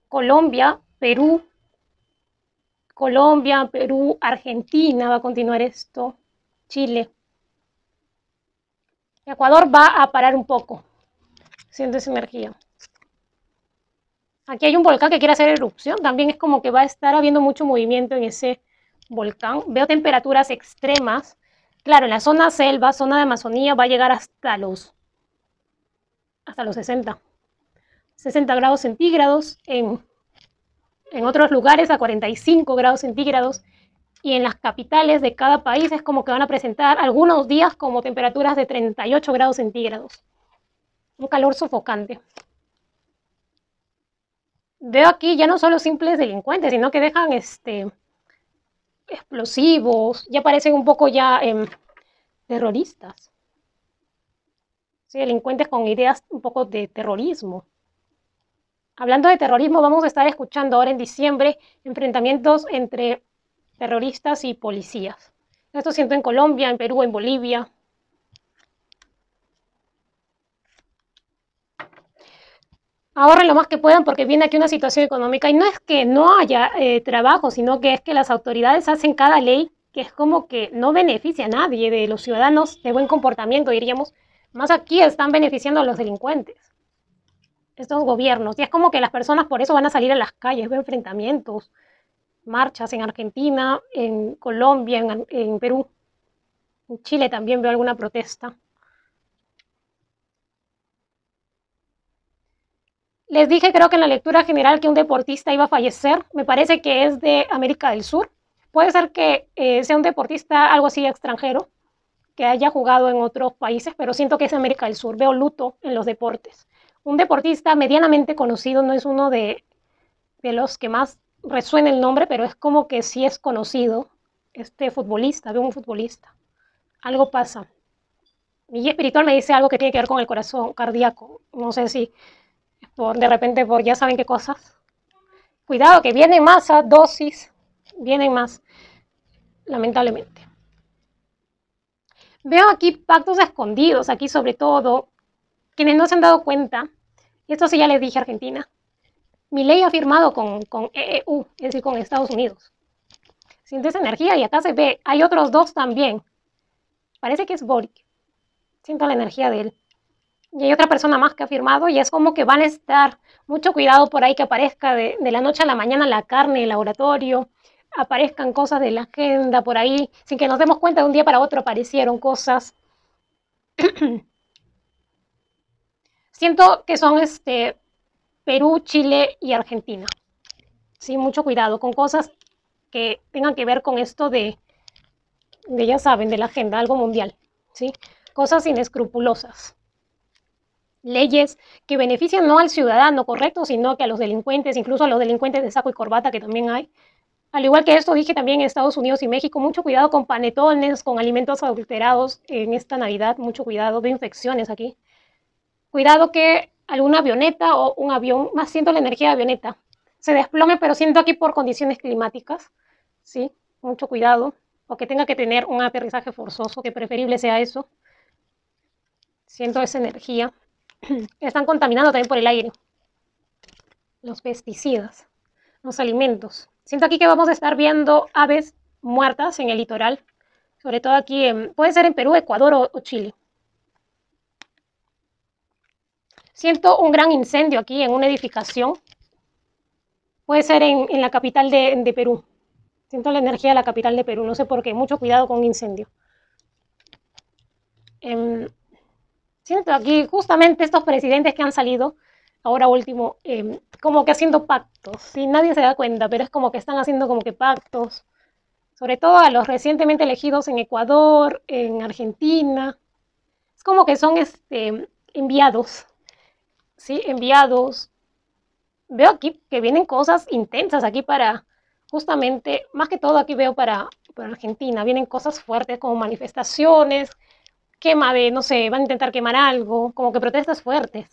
Colombia, Perú, Colombia, Perú, Argentina va a continuar esto, Chile. Ecuador va a parar un poco, siento esa energía. Aquí hay un volcán que quiere hacer erupción, también es como que va a estar habiendo mucho movimiento en ese volcán. Veo temperaturas extremas, Claro, en la zona selva, zona de Amazonía, va a llegar hasta los, hasta los 60. 60 grados centígrados, en, en otros lugares a 45 grados centígrados, y en las capitales de cada país es como que van a presentar algunos días como temperaturas de 38 grados centígrados. Un calor sofocante. Veo aquí ya no solo simples delincuentes, sino que dejan este, explosivos, ya parecen un poco ya terroristas. delincuentes con ideas un poco de terrorismo. Hablando de terrorismo, vamos a estar escuchando ahora en diciembre enfrentamientos entre terroristas y policías. Esto siento en Colombia, en Perú, en Bolivia, ahorren lo más que puedan porque viene aquí una situación económica y no es que no haya eh, trabajo, sino que es que las autoridades hacen cada ley que es como que no beneficia a nadie de los ciudadanos de buen comportamiento, diríamos, más aquí están beneficiando a los delincuentes, estos gobiernos. Y es como que las personas por eso van a salir a las calles, veo enfrentamientos, marchas en Argentina, en Colombia, en, en Perú, en Chile también veo alguna protesta. Les dije, creo que en la lectura general, que un deportista iba a fallecer. Me parece que es de América del Sur. Puede ser que eh, sea un deportista algo así extranjero, que haya jugado en otros países, pero siento que es América del Sur. Veo luto en los deportes. Un deportista medianamente conocido no es uno de, de los que más resuena el nombre, pero es como que sí es conocido este futbolista, veo un futbolista. Algo pasa. Mi espiritual me dice algo que tiene que ver con el corazón cardíaco. No sé si de repente por ya saben qué cosas. Cuidado, que viene más ¿ah? dosis, vienen más, lamentablemente. Veo aquí pactos escondidos, aquí sobre todo, quienes no se han dado cuenta, esto sí ya les dije a Argentina, mi ley ha firmado con, con e e es decir, con Estados Unidos. Sientes energía y acá se ve, hay otros dos también. Parece que es Boric. Siento la energía de él y hay otra persona más que ha firmado y es como que van a estar mucho cuidado por ahí que aparezca de, la noche a la mañana la carne, el laboratorio, aparezcan cosas de la agenda por ahí, sin que nos demos cuenta de un día para otro aparecieron cosas. [clears throat] Siento que son este, Perú, Chile y Argentina. mucho cuidado con cosas que tengan que ver con esto de, de ya saben, de la agenda, algo mundial. ¿sí? Cosas inescrupulosas leyes que benefician no al ciudadano, correcto, sino que a los delincuentes, incluso a los delincuentes de saco y corbata que también hay. Al igual que esto dije también en Estados Unidos y México, mucho cuidado con panetones, con alimentos adulterados en esta Navidad, mucho cuidado, de infecciones aquí. Cuidado que alguna avioneta o un avión, más siento la energía de avioneta, se desplome, pero siento aquí por condiciones climáticas, ¿sí? Mucho cuidado, o que tenga que tener un aterrizaje forzoso, que preferible sea eso. Siento esa energía. [clears throat] están contaminando también por el aire. Los pesticidas, los alimentos. Siento aquí que vamos a estar viendo aves muertas en el litoral, sobre todo aquí, puede ser en Perú, Ecuador o, Chile. Siento un gran incendio aquí en una edificación. Puede ser en, la capital de, Perú. Siento la energía de la capital de Perú, no sé por qué. Mucho cuidado con incendio. Em, Siento Aquí justamente estos presidentes que han salido, ahora último, em, como que haciendo pactos, si nadie se da cuenta, pero es como que están haciendo como que pactos, sobre todo a los recientemente elegidos en Ecuador, en Argentina, es como que son este, enviados, ¿sí? Enviados. Veo aquí que vienen cosas intensas aquí para, justamente, más que todo aquí veo para, para Argentina, vienen cosas fuertes como manifestaciones, quema de, no sé, van a intentar quemar algo, como que protestas fuertes.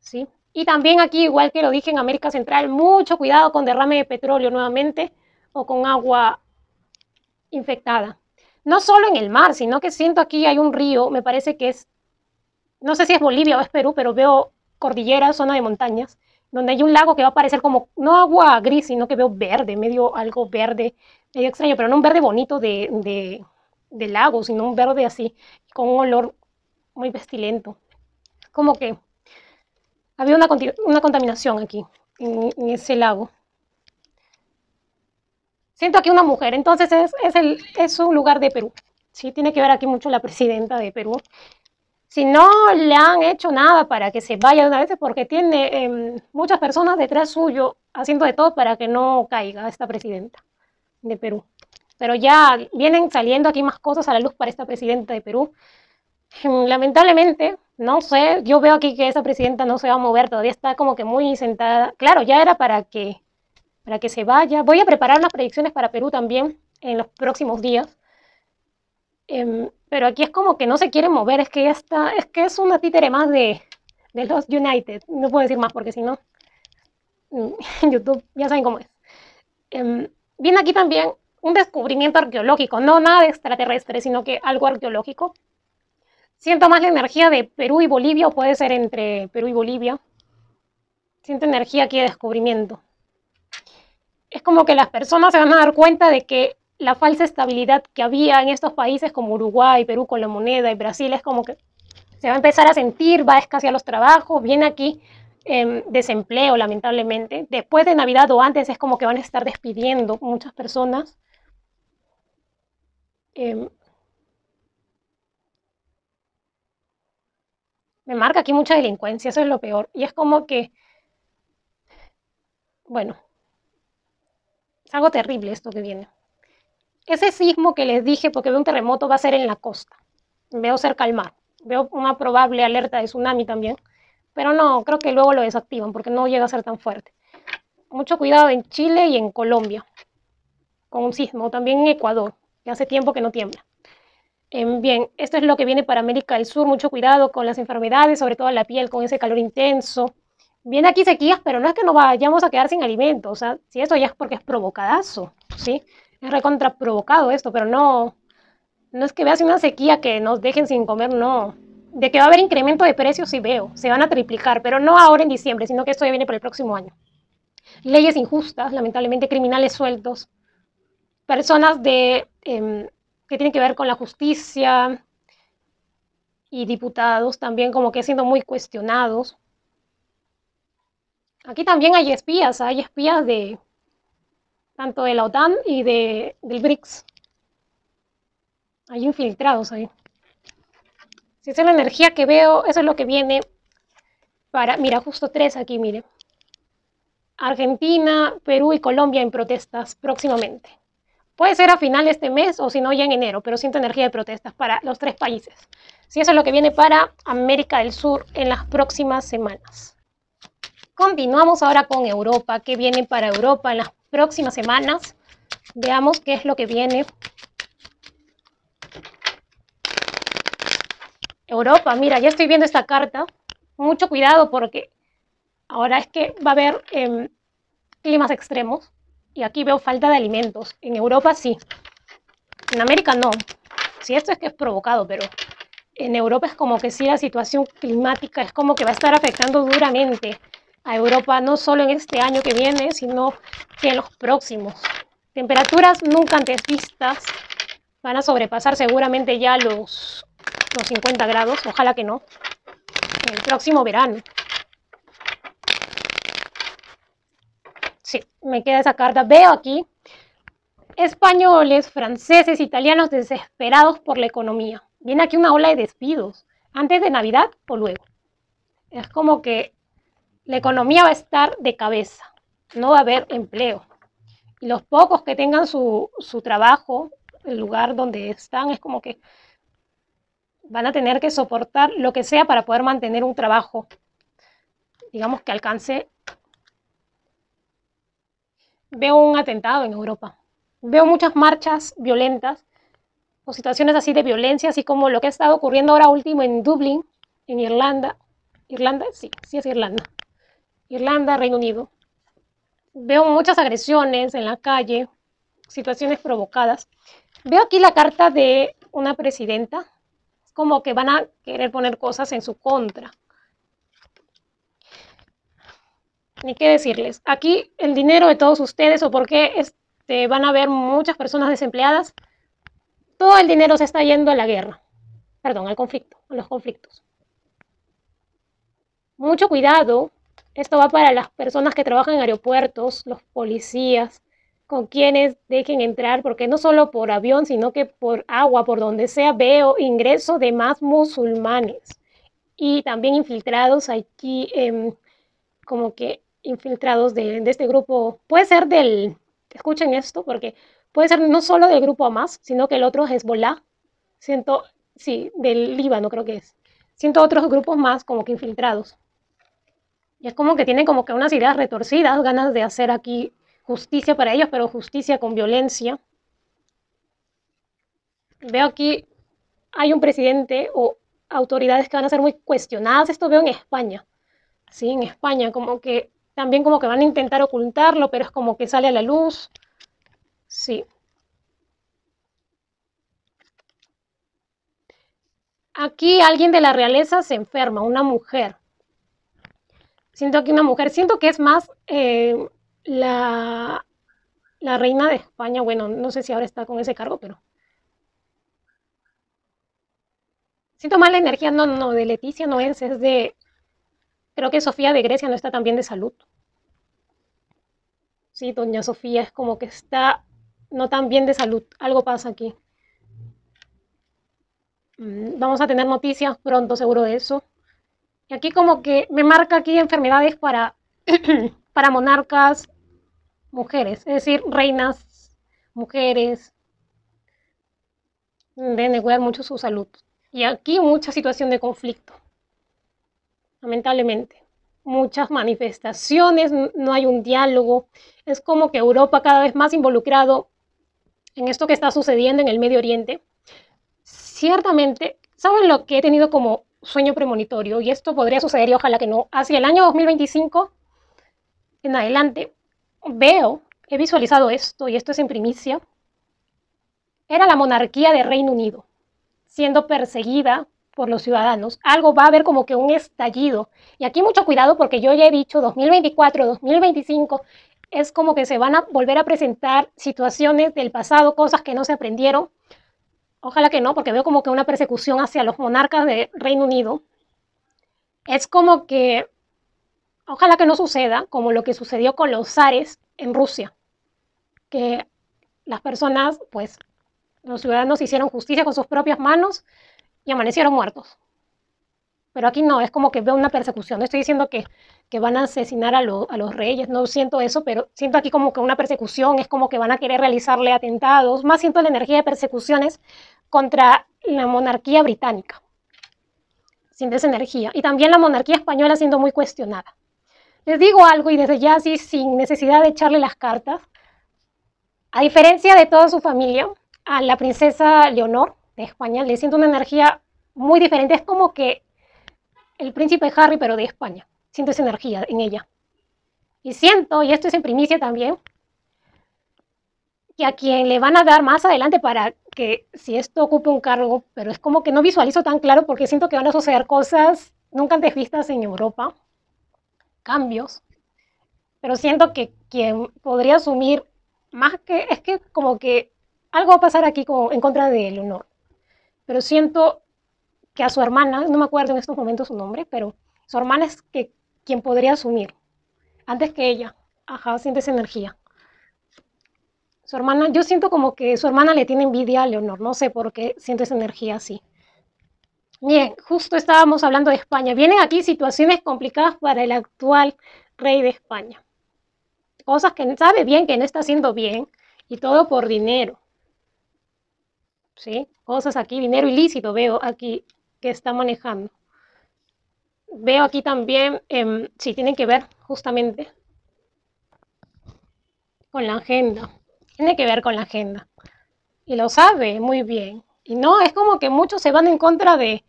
¿sí? Y también aquí, igual que lo dije en América Central, mucho cuidado con derrame de petróleo nuevamente o con agua infectada. No solo en el mar, sino que siento aquí hay un río, me parece que es, no sé si es Bolivia o es Perú, pero veo cordillera, zona de montañas, donde hay un lago que va a parecer como, no agua gris, sino que veo verde, medio algo verde, medio extraño, pero no un verde bonito de de lago, sino un verde así, con un olor muy pestilento. Como que había una, una contaminación aquí, en, ese lago. Siento aquí una mujer, entonces es, es, el, es un lugar de Perú. Sí, tiene que ver aquí mucho la presidenta de Perú. Si no le han hecho nada para que se vaya de una vez, porque tiene em, muchas personas detrás suyo haciendo de todo para que no caiga esta presidenta de Perú. Pero ya vienen saliendo aquí más cosas a la luz para esta presidenta de Perú. Em, lamentablemente, no sé, yo veo aquí que esa presidenta no se va a mover, todavía está como que muy sentada. Claro, ya era para que, para que se vaya. Voy a preparar unas predicciones para Perú también en los próximos días. Em, pero aquí es como que no se quiere mover, es que ya está, es que es una títere más de, los United. No puedo decir más porque si no, mm, [laughs] YouTube ya saben cómo es. Em, viene aquí también un descubrimiento arqueológico, no nada extraterrestre, sino que algo arqueológico. Siento más la energía de Perú y Bolivia, o puede ser entre Perú y Bolivia. Siento energía aquí de descubrimiento. Es como que las personas se van a dar cuenta de que la falsa estabilidad que había en estos países como Uruguay, Perú con la moneda y Brasil es como que se va a empezar a sentir, va a escasear los trabajos, viene aquí em, desempleo lamentablemente. Después de Navidad o antes es como que van a estar despidiendo muchas personas. Em, me marca aquí mucha delincuencia, eso es lo peor. Y es como que, bueno, es algo terrible esto que viene. Ese sismo que les dije, porque veo un terremoto, va a ser en la costa. Veo cerca al mar. Veo una probable alerta de tsunami también. Pero no, creo que luego lo desactivan porque no llega a ser tan fuerte. Mucho cuidado en Chile y en Colombia con un sismo, también en Ecuador que hace tiempo que no tiembla. Em, bien, esto es lo que viene para América del Sur. Mucho cuidado con las enfermedades, sobre todo la piel, con ese calor intenso. Viene aquí sequías, pero no es que nos vayamos a quedar sin alimentos. O sea, si eso ya es porque es provocadazo, ¿sí? Es recontraprovocado esto, pero no, no es que veas una sequía que nos dejen sin comer, no. De que va a haber incremento de precios, sí veo. Se van a triplicar, pero no ahora en diciembre, sino que esto ya viene para el próximo año. Leyes injustas, lamentablemente criminales sueltos, personas de, em, que tienen que ver con la justicia y diputados también como que siendo muy cuestionados. Aquí también hay espías, hay espías de tanto de la OTAN y de, del BRICS. Hay infiltrados ahí. Si es la energía que veo, eso es lo que viene para, mira, justo tres aquí, mire. Argentina, Perú y Colombia en protestas próximamente. Puede ser a final de este mes o si no ya en enero, pero siento energía de protestas para los tres países. Si eso es lo que viene para América del Sur en las próximas semanas. Continuamos ahora con Europa. ¿Qué viene para Europa en las próximas semanas? Veamos qué es lo que viene. Europa, mira, ya estoy viendo esta carta. Mucho cuidado porque ahora es que va a haber em, climas extremos y aquí veo falta de alimentos. En Europa sí. En América no. Si esto es que es provocado, pero en Europa es como que sí la situación climática es como que va a estar afectando duramente a Europa, no solo en este año que viene, sino que en los próximos. Temperaturas nunca antes vistas van a sobrepasar seguramente ya los, los 50 grados, ojalá que no, el próximo verano. me queda esa carta. Veo aquí españoles, franceses, italianos desesperados por la economía. Viene aquí una ola de despidos, antes de Navidad o luego. Es como que la economía va a estar de cabeza, no va a haber empleo. Y los pocos que tengan su, su trabajo, el lugar donde están, es como que van a tener que soportar lo que sea para poder mantener un trabajo, digamos que alcance veo un atentado en Europa. Veo muchas marchas violentas o situaciones así de violencia, así como lo que ha estado ocurriendo ahora último en Dublín, en Irlanda. Irlanda, sí, sí es Irlanda. Irlanda, Reino Unido. Veo muchas agresiones en la calle, situaciones provocadas. Veo aquí la carta de una presidenta, como que van a querer poner cosas en su contra. ni qué decirles. Aquí el dinero de todos ustedes o porque qué este, van a haber muchas personas desempleadas, todo el dinero se está yendo a la guerra, perdón, al conflicto, a los conflictos. Mucho cuidado, esto va para las personas que trabajan en aeropuertos, los policías, con quienes dejen entrar, porque no solo por avión, sino que por agua, por donde sea, veo ingreso de más musulmanes y también infiltrados aquí, como que infiltrados de, este grupo. Puede ser del, escuchen esto, porque puede ser no solo del grupo Hamas, sino que el otro es Hezbollah, siento, sí, del Líbano creo que es. Siento otros grupos más como que infiltrados. Y es como que tienen como que unas ideas retorcidas, ganas de hacer aquí justicia para ellos, pero justicia con violencia. Veo aquí hay un presidente o autoridades que van a ser muy cuestionadas. Esto veo en España. Sí, en España, como que también como que van a intentar ocultarlo, pero es como que sale a la luz. Sí. Aquí alguien de la realeza se enferma, una mujer. Siento que una mujer, siento que es más eh, la, la reina de España. Bueno, no sé si ahora está con ese cargo, pero... Siento más la energía, no, no, de Leticia no es, es de Creo que Sofía de Grecia no está tan bien de salud. Sí, doña Sofía es como que está no tan bien de salud. Algo pasa aquí. Mm, vamos a tener noticias pronto, seguro de eso. Y aquí como que me marca aquí enfermedades para, [clears throat] para monarcas mujeres, es decir, reinas, mujeres. Deben cuidar mucho su salud. Y aquí mucha situación de conflicto lamentablemente. Muchas manifestaciones, no hay un diálogo. Es como que Europa cada vez más involucrado en esto que está sucediendo en el Medio Oriente. Ciertamente, ¿saben lo que he tenido como sueño premonitorio? Y esto podría suceder y ojalá que no. Hacia el año 2025 en adelante, veo, he visualizado esto y esto es en primicia. Era la monarquía de Reino Unido, siendo perseguida por los ciudadanos, algo va a haber como que un estallido. Y aquí mucho cuidado porque yo ya he dicho 2024, 2025, es como que se van a volver a presentar situaciones del pasado, cosas que no se aprendieron. Ojalá que no, porque veo como que una persecución hacia los monarcas del Reino Unido. Es como que, ojalá que no suceda como lo que sucedió con los zares en Rusia, que las personas, pues, los ciudadanos hicieron justicia con sus propias manos y amanecieron muertos. Pero aquí no, es como que veo una persecución. No estoy diciendo que, que van a asesinar a, a, los reyes, no siento eso, pero siento aquí como que una persecución, es como que van a querer realizarle atentados. Más siento la energía de persecuciones contra la monarquía británica. Siento esa energía. Y también la monarquía española siendo muy cuestionada. Les digo algo y desde ya, así sin necesidad de echarle las cartas, a diferencia de toda su familia, a la princesa Leonor de España, le siento una energía muy diferente. Es como que el príncipe Harry, pero de España. Siento esa energía en ella. Y siento, y esto es en primicia también, que a quien le van a dar más adelante para que si esto ocupe un cargo, pero es como que no visualizo tan claro porque siento que van a suceder cosas nunca antes vistas en Europa, cambios, pero siento que quien podría asumir más que, es que como que algo va a pasar aquí en contra de honor pero siento que a su hermana, no me acuerdo en estos momentos su nombre, pero su hermana es que, quien podría asumir, antes que ella. Ajá, siente esa energía. Su hermana, yo siento como que su hermana le tiene envidia a Leonor, no sé por qué siente esa energía así. Bien, justo estábamos hablando de España. Vienen aquí situaciones complicadas para el actual rey de España. Cosas que sabe bien que no está haciendo bien y todo por dinero. ¿sí? Cosas aquí, dinero ilícito veo aquí que está manejando. Veo aquí también, si em, sí, tienen que ver justamente con la agenda. Tiene que ver con la agenda. Y lo sabe muy bien. Y no, es como que muchos se van en contra de,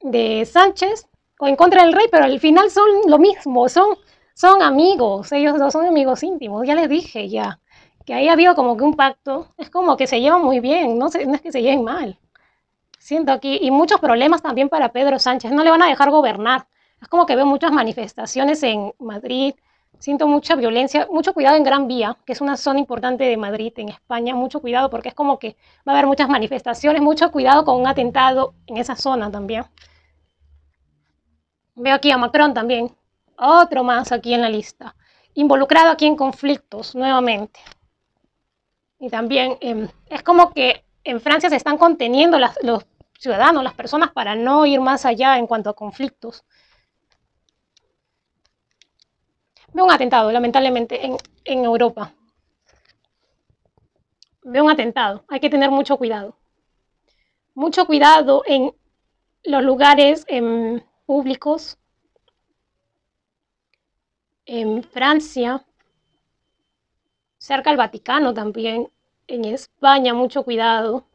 de Sánchez o en contra del rey, pero al final son lo mismo, son, son amigos, ellos dos son amigos íntimos, ya les dije ya que ahí ha habido como que un pacto, es como que se llevan muy bien, no, no es que se lleven mal. Siento aquí, y muchos problemas también para Pedro Sánchez, no le van a dejar gobernar. Es como que veo muchas manifestaciones en Madrid, siento mucha violencia, mucho cuidado en Gran Vía, que es una zona importante de Madrid, en España, mucho cuidado porque es como que va a haber muchas manifestaciones, mucho cuidado con un atentado en esa zona también. Veo aquí a Macron también, otro más aquí en la lista, involucrado aquí en conflictos nuevamente y también em, es como que en Francia se están conteniendo los ciudadanos, las personas, para no ir más allá en cuanto a conflictos. Veo un atentado, lamentablemente, en, Europa. Veo un atentado, hay que tener mucho cuidado. Mucho cuidado en los lugares em, públicos. En Francia, cerca del Vaticano también, en España, mucho cuidado,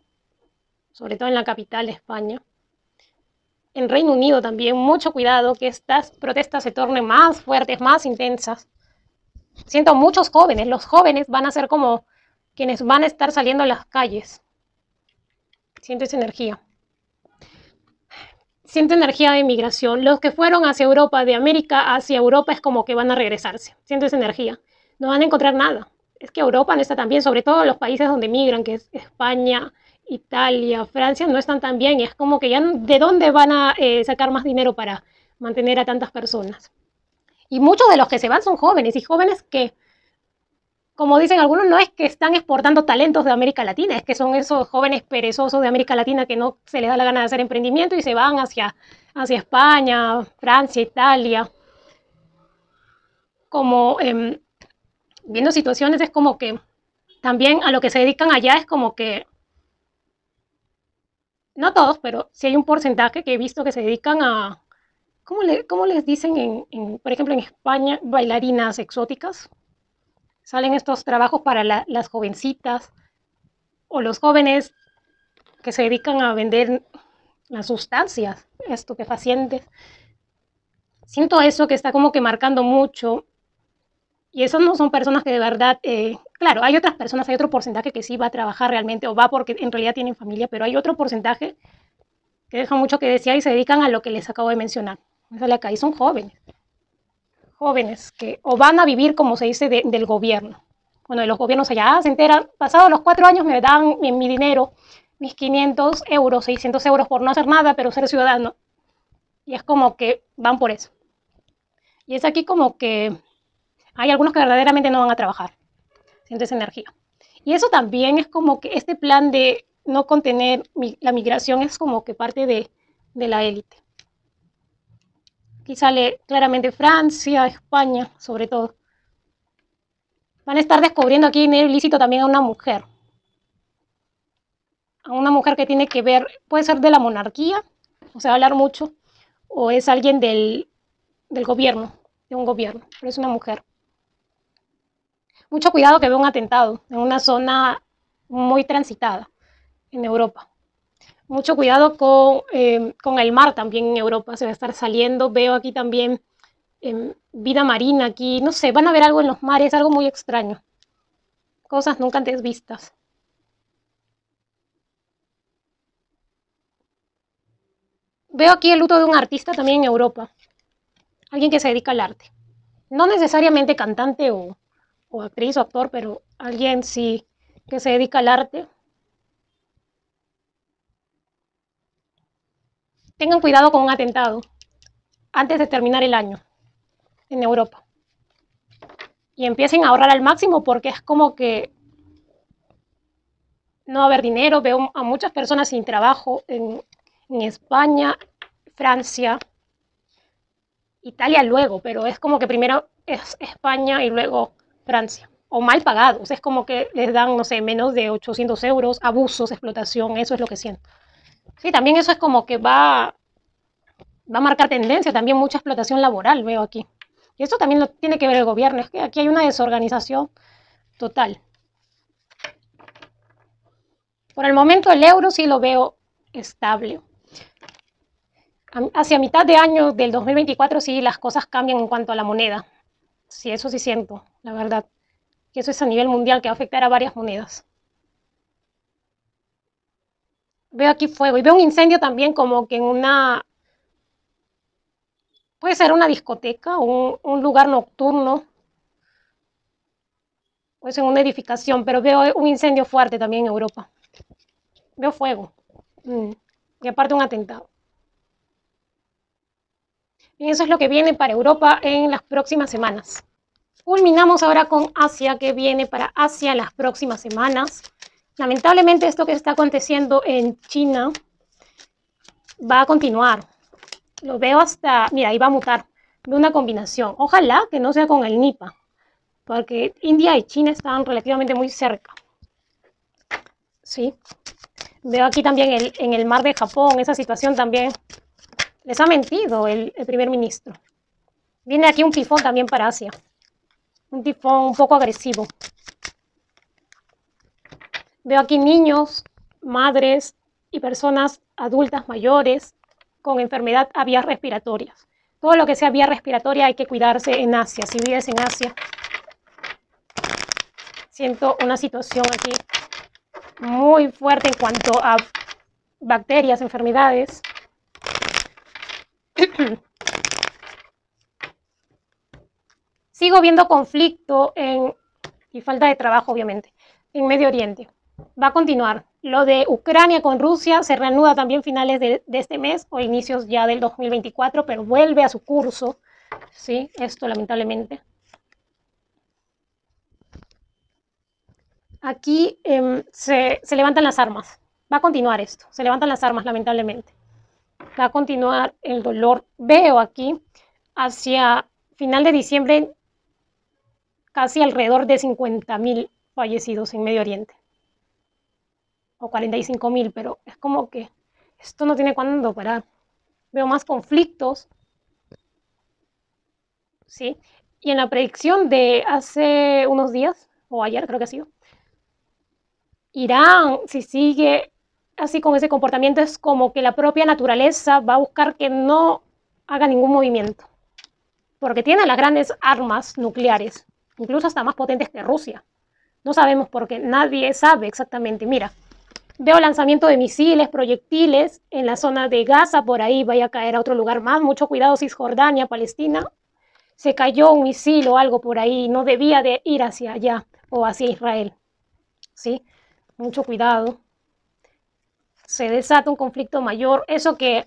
sobre todo en la capital de España. En Reino Unido también, mucho cuidado que estas protestas se tornen más fuertes, más intensas. Siento muchos jóvenes, los jóvenes van a ser como quienes van a estar saliendo a las calles. Siento esa energía. Siento energía de migración. Los que fueron hacia Europa, de América hacia Europa, es como que van a regresarse. Siento esa energía. No van a encontrar nada es que Europa no está tan bien, sobre todo los países donde migran, que es España, Italia, Francia, no están tan bien. Es como que ya de dónde van a eh, sacar más dinero para mantener a tantas personas. Y muchos de los que se van son jóvenes y jóvenes que, como dicen algunos, no es que están exportando talentos de América Latina, es que son esos jóvenes perezosos de América Latina que no se les da la gana de hacer emprendimiento y se van hacia, hacia España, Francia, Italia. Como em, viendo situaciones es como que también a lo que se dedican allá es como que, no todos, pero sí hay un porcentaje que he visto que se dedican a, ¿cómo, le, cómo les dicen, en, por ejemplo, en España, bailarinas exóticas? Salen estos trabajos para las jovencitas o los jóvenes que se dedican a vender las sustancias esto estupefacientes. Siento eso que está como que marcando mucho y esos no son personas que de verdad, eh, claro, hay otras personas, hay otro porcentaje que sí va a trabajar realmente o va porque en realidad tienen familia, pero hay otro porcentaje que deja mucho que desear y se dedican a lo que les acabo de mencionar. Esa es la que son jóvenes. Jóvenes que o van a vivir, como se dice, del gobierno. Bueno, los gobiernos allá se enteran, pasados los cuatro años me dan mi, mi dinero, mis 500 euros, 600 euros por no hacer nada, pero ser ciudadano. Y es como que van por eso. Y es aquí como que hay algunos que verdaderamente no van a trabajar. Sientes energía. Y eso también es como que este plan de no contener la migración es como que parte de, la élite. Aquí sale claramente Francia, España, sobre todo. Van a estar descubriendo aquí en el ilícito también a una mujer. A una mujer que tiene que ver, puede ser de la monarquía, o sea, hablar mucho, o es alguien del gobierno, de un gobierno, pero es una mujer mucho cuidado que veo un atentado en una zona muy transitada en Europa. Mucho cuidado con, em, el mar también en Europa, se va a estar saliendo. Veo aquí también em, vida marina, aquí, no sé, van a ver algo en los mares, algo muy extraño. Cosas nunca antes vistas. Veo aquí el luto de un artista también en Europa, alguien que se dedica al arte. No necesariamente cantante o o actriz o actor, pero alguien sí que se dedica al arte. Tengan cuidado con un atentado antes de terminar el año en Europa. Y empiecen a ahorrar al máximo porque es como que no va a haber dinero. Veo a muchas personas sin trabajo en, en España, Francia, Italia luego, pero es como que primero es España y luego Francia o mal pagados. Es como que les dan, no sé, menos de 800 euros, abusos, explotación, eso es lo que siento. Sí, también eso es como que va, va a marcar tendencia, también mucha explotación laboral veo aquí. Y eso también lo tiene que ver el gobierno, es que aquí hay una desorganización total. Por el momento el euro sí lo veo estable. Hacia mitad de año del 2024 sí las cosas cambian en cuanto a la moneda. Sí, eso sí siento, la verdad. Que eso es a nivel mundial, que va a afectar a varias monedas. Veo aquí fuego y veo un incendio también como que en una... Puede ser una discoteca, un, un lugar nocturno. Puede ser una edificación, pero veo un incendio fuerte también en Europa. Veo fuego. Mm. Y aparte un atentado. Y Eso es lo que viene para Europa en las próximas semanas. Culminamos ahora con Asia, que viene para Asia las próximas semanas. Lamentablemente esto que está aconteciendo en China va a continuar. Lo veo hasta, mira, ahí va a mutar de una combinación. Ojalá que no sea con el NIPA, porque India y China están relativamente muy cerca. ¿Sí? Veo aquí también en el mar de Japón, esa situación también les ha mentido el, primer ministro. Viene aquí un tifón también para Asia. Un tifón un poco agresivo. Veo aquí niños, madres y personas adultas mayores con enfermedad a vías respiratorias. Todo lo que sea vía respiratoria hay que cuidarse en Asia. Si vives en Asia, siento una situación aquí muy fuerte en cuanto a bacterias, enfermedades. [coughs] Sigo viendo conflicto en, y falta de trabajo, obviamente, en Medio Oriente. Va a continuar. Lo de Ucrania con Rusia se reanuda también finales de, este mes o inicios ya del 2024, pero vuelve a su curso. Sí, esto lamentablemente. Aquí em, se levantan las armas. Va a continuar esto. Se levantan las armas, lamentablemente va a continuar el dolor, veo aquí, hacia final de diciembre, casi alrededor de 50.000 fallecidos en Medio Oriente, o 45.000, pero es como que esto no tiene cuándo parar. Veo más conflictos, ¿sí? Y en la predicción de hace unos días, o ayer creo que ha sido, Irán, si sigue así con ese comportamiento es como que la propia naturaleza va a buscar que no haga ningún movimiento, porque tiene las grandes armas nucleares, incluso hasta más potentes que Rusia. No sabemos porque nadie sabe exactamente. Mira, veo lanzamiento de misiles, proyectiles en la zona de Gaza, por ahí vaya a caer a otro lugar más. Mucho cuidado, si es Jordania, Palestina. Se cayó un misil o algo por ahí, no debía de ir hacia allá o hacia Israel. ¿Sí? Mucho cuidado se desata un conflicto mayor. Eso que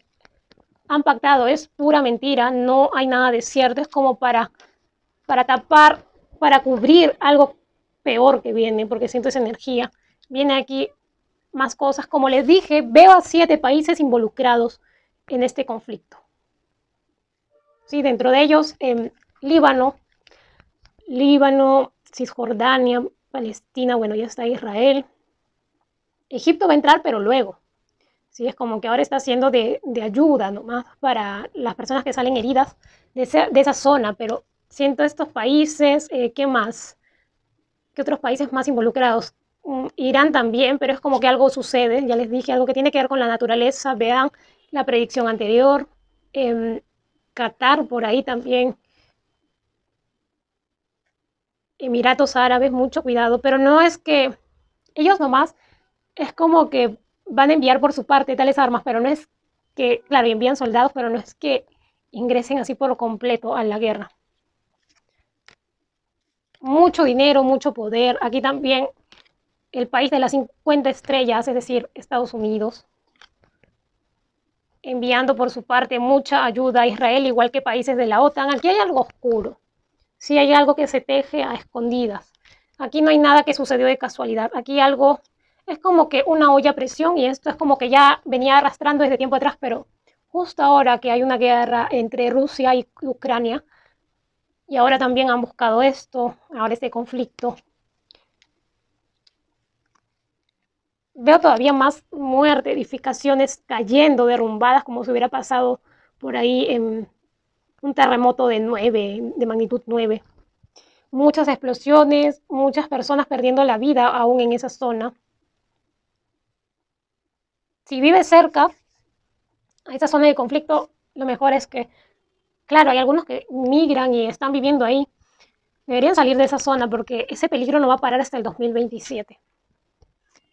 han pactado es pura mentira, no hay nada de cierto, es como para, para tapar, para cubrir algo peor que viene, porque siento esa energía. Viene aquí más cosas. Como les dije, veo a siete países involucrados en este conflicto. Sí, dentro de ellos, em, Líbano, Líbano, Cisjordania, Palestina, bueno, ya está Israel. Egipto va a entrar, pero luego. ¿sí? Es como que ahora está siendo de, ayuda nomás para las personas que salen heridas de, esa, zona, pero siento estos países, eh, ¿qué más? ¿Qué otros países más involucrados? Mm, Irán también, pero es como que algo sucede, ya les dije, algo que tiene que ver con la naturaleza, vean la predicción anterior, em, Qatar por ahí también, Emiratos Árabes, mucho cuidado, pero no es que ellos nomás es como que van a enviar por su parte tales armas, pero no es que, claro, envían soldados, pero no es que ingresen así por completo a la guerra. Mucho dinero, mucho poder. Aquí también el país de las 50 estrellas, es decir, Estados Unidos, enviando por su parte mucha ayuda a Israel, igual que países de la OTAN. Aquí hay algo oscuro, sí hay algo que se teje a escondidas. Aquí no hay nada que sucedió de casualidad, aquí algo es como que una olla a presión y esto es como que ya venía arrastrando desde tiempo atrás, pero justo ahora que hay una guerra entre Rusia y Ucrania, y ahora también han buscado esto, ahora este conflicto, veo todavía más muerte, edificaciones cayendo, derrumbadas, como si hubiera pasado por ahí en un terremoto de 9, de magnitud 9. Muchas explosiones, muchas personas perdiendo la vida aún en esa zona si vive cerca a esa zona de conflicto, lo mejor es que, claro, hay algunos que migran y están viviendo ahí, deberían salir de esa zona porque ese peligro no va a parar hasta el 2027.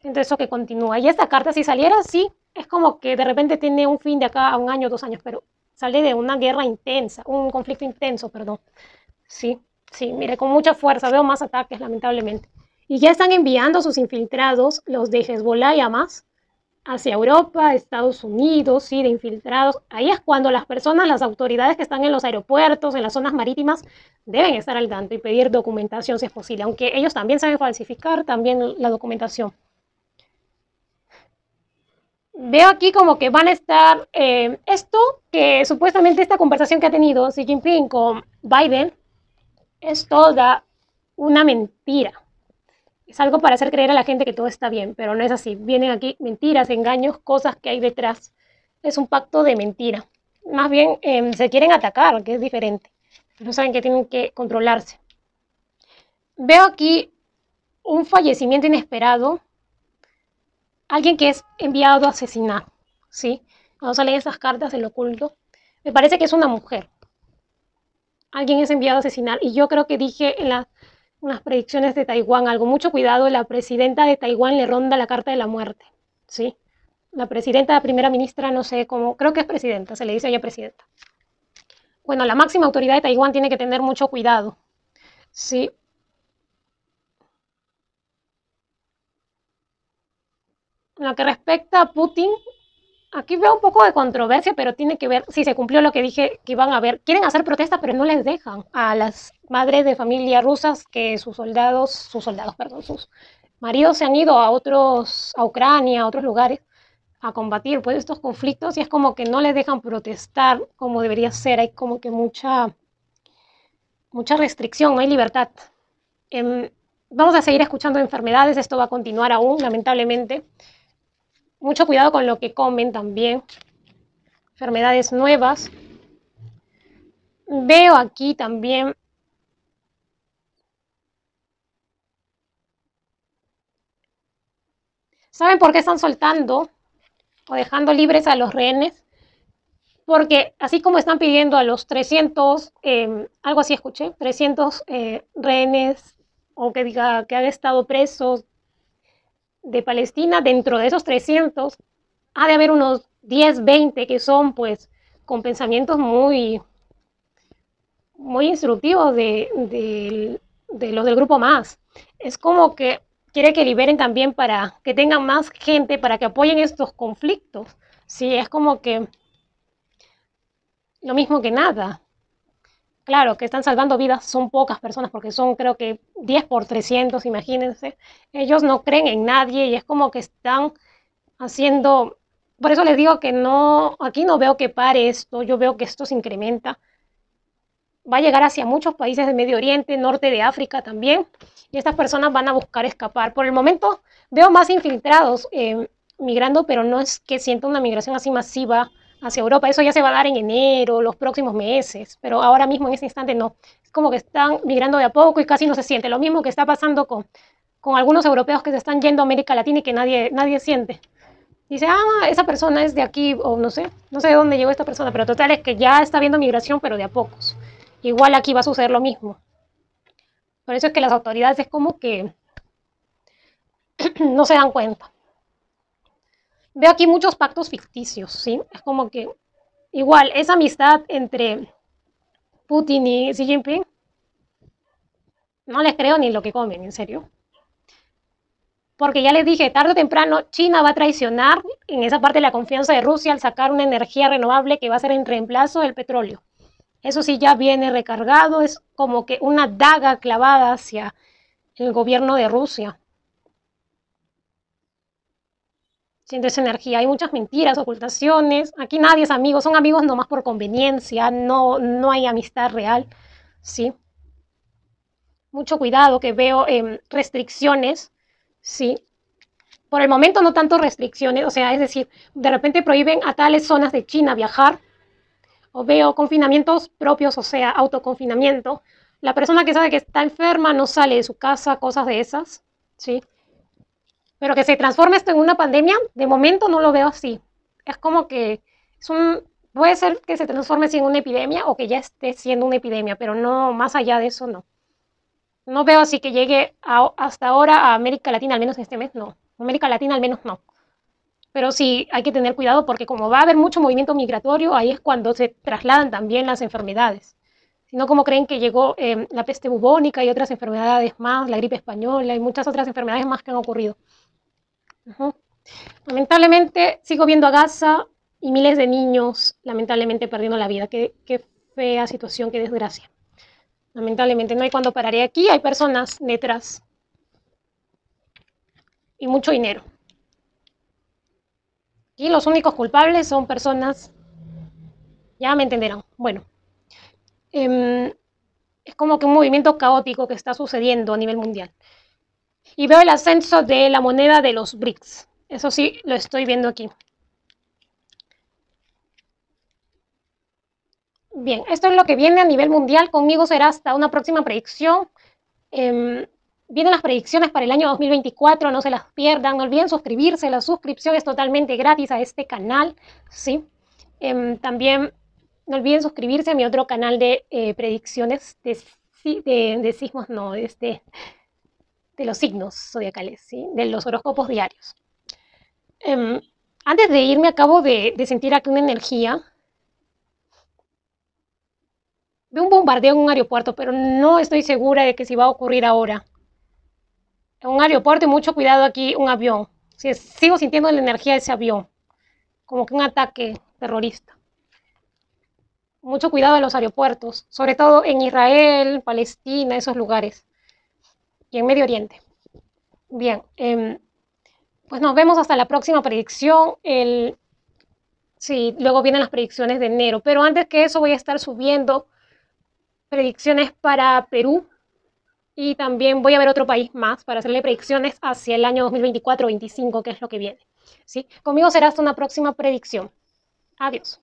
Entonces eso que continúa. Y esta carta, si saliera, sí, es como que de repente tiene un fin de acá a un año, dos años, pero sale de una guerra intensa, un conflicto intenso, perdón. Sí, sí, mire, con mucha fuerza, veo más ataques, lamentablemente. Y ya están enviando sus infiltrados, los de Hezbollah y más hacia Europa, Estados Unidos, sí, de infiltrados. Ahí es cuando las personas, las autoridades que están en los aeropuertos, en las zonas marítimas, deben estar al tanto y pedir documentación si es posible, aunque ellos también saben falsificar también la documentación. Veo aquí como que van a estar eh, esto, que supuestamente esta conversación que ha tenido Xi Jinping con Biden es toda una mentira es algo para hacer creer a la gente que todo está bien, pero no es así. Vienen aquí mentiras, engaños, cosas que hay detrás. Es un pacto de mentira. Más bien em, se quieren atacar, que es diferente. No saben que tienen que controlarse. Veo aquí un fallecimiento inesperado. Alguien que es enviado a asesinar, ¿sí? Cuando salen esas cartas del oculto, me parece que es una mujer. Alguien es enviado a asesinar. Y yo creo que dije en la unas predicciones de Taiwán, algo, mucho cuidado, la presidenta de Taiwán le ronda la carta de la muerte, ¿sí? La presidenta, la primera ministra, no sé cómo, creo que es presidenta, se le dice a ella presidenta. Bueno, la máxima autoridad de Taiwán tiene que tener mucho cuidado, ¿sí? En lo que respecta a Putin, Aquí veo un poco de controversia, pero tiene que ver si se cumplió lo que dije que iban a ver. Quieren hacer protestas, pero no les dejan a las madres de familia rusas que sus soldados, sus soldados, perdón, sus maridos se han ido a otros, a Ucrania, a otros lugares a combatir pues estos conflictos y es como que no les dejan protestar como debería ser. Hay como que mucha, mucha restricción, no hay libertad. Em, vamos a seguir escuchando enfermedades, esto va a continuar aún, lamentablemente. Mucho cuidado con lo que comen también. Enfermedades nuevas. Veo aquí también ¿Saben por qué están soltando o dejando libres a los rehenes? Porque así como están pidiendo a los 300, em, algo así escuché, 300 eh, rehenes o que diga que han estado presos de Palestina, dentro de esos 300, ha de haber unos 10, 20 que son pues con pensamientos muy, muy instructivos de, de los del grupo más. Es como que quiere que liberen también para que tengan más gente, para que apoyen estos conflictos. Sí, es como que lo mismo que nada claro, que están salvando vidas son pocas personas, porque son creo que 10 por 300, imagínense. Ellos no creen en nadie y es como que están haciendo... Por eso les digo que no, aquí no veo que pare esto, yo veo que esto se incrementa. Va a llegar hacia muchos países de Medio Oriente, norte de África también, y estas personas van a buscar escapar. Por el momento veo más infiltrados eh, migrando, pero no es que sienta una migración así masiva hacia Europa. Eso ya se va a dar en enero, los próximos meses, pero ahora mismo en este instante no. Es como que están migrando de a poco y casi no se siente. Lo mismo que está pasando con, con algunos europeos que se están yendo a América Latina y que nadie, nadie siente. Dice, ah, esa persona es de aquí, o no sé, no sé de dónde llegó esta persona, pero total es que ya está habiendo migración, pero de a pocos. Igual aquí va a suceder lo mismo. Por eso es que las autoridades es como que [clears throat] no se dan cuenta. Veo aquí muchos pactos ficticios, ¿sí? Es como que igual esa amistad entre Putin y Xi Jinping, no les creo ni lo que comen, en serio. Porque ya les dije, tarde o temprano China va a traicionar en esa parte la confianza de Rusia al sacar una energía renovable que va a ser en reemplazo del petróleo. Eso sí ya viene recargado, es como que una daga clavada hacia el gobierno de Rusia. esa energía. Hay muchas mentiras, ocultaciones. Aquí nadie es amigo, son amigos nomás por conveniencia, no, no hay amistad real, ¿sí? Mucho cuidado que veo em, restricciones, ¿sí? Por el momento no tanto restricciones, o sea, es decir, de repente prohíben a tales zonas de China viajar, o veo confinamientos propios, o sea, autoconfinamiento. La persona que sabe que está enferma no sale de su casa, cosas de esas, ¿sí? Pero que se transforme esto en una pandemia, de momento no lo veo así. Es como que es un, puede ser que se transforme en una epidemia o que ya esté siendo una epidemia, pero no más allá de eso no. No veo así que llegue a, hasta ahora a América Latina, al menos este mes no. América Latina al menos no. Pero sí hay que tener cuidado porque como va a haber mucho movimiento migratorio, ahí es cuando se trasladan también las enfermedades. Sino como creen que llegó em, la peste bubónica y otras enfermedades más, la gripe española y muchas otras enfermedades más que han ocurrido. Lamentablemente sigo viendo a Gaza y miles de niños lamentablemente perdiendo la vida. Qué, fea situación, qué desgracia. Lamentablemente no hay cuando pararé aquí, hay personas detrás. Y mucho dinero. Y los únicos culpables son personas, ya me entenderán. Bueno, em, es como que un movimiento caótico que está sucediendo a nivel mundial. Y veo el ascenso de la moneda de los BRICS. Eso sí, lo estoy viendo aquí. Bien, esto es lo que viene a nivel mundial. Conmigo será hasta una próxima predicción. Em, vienen las predicciones para el año 2024, no se las pierdan. No olviden suscribirse, la suscripción es totalmente gratis a este canal. ¿sí? Em, también no olviden suscribirse a mi otro canal de eh, predicciones de, de, sismos, no, este de los signos zodiacales, de los horóscopos diarios. Em, antes de irme, acabo de, sentir aquí una energía Veo un bombardeo en un aeropuerto, pero no estoy segura de que si va a ocurrir ahora. En un aeropuerto mucho cuidado aquí, un avión. sigo sintiendo la energía de ese avión, como que un ataque terrorista. Mucho cuidado en los aeropuertos, sobre todo en Israel, Palestina, esos lugares y en Medio Oriente. Bien, em, pues nos vemos hasta la próxima predicción. El, sí, luego vienen las predicciones de enero, pero antes que eso voy a estar subiendo predicciones para Perú y también voy a ver otro país más para hacerle predicciones hacia el año 2024-25, que es lo que viene. ¿sí? Conmigo será hasta una próxima predicción. Adiós.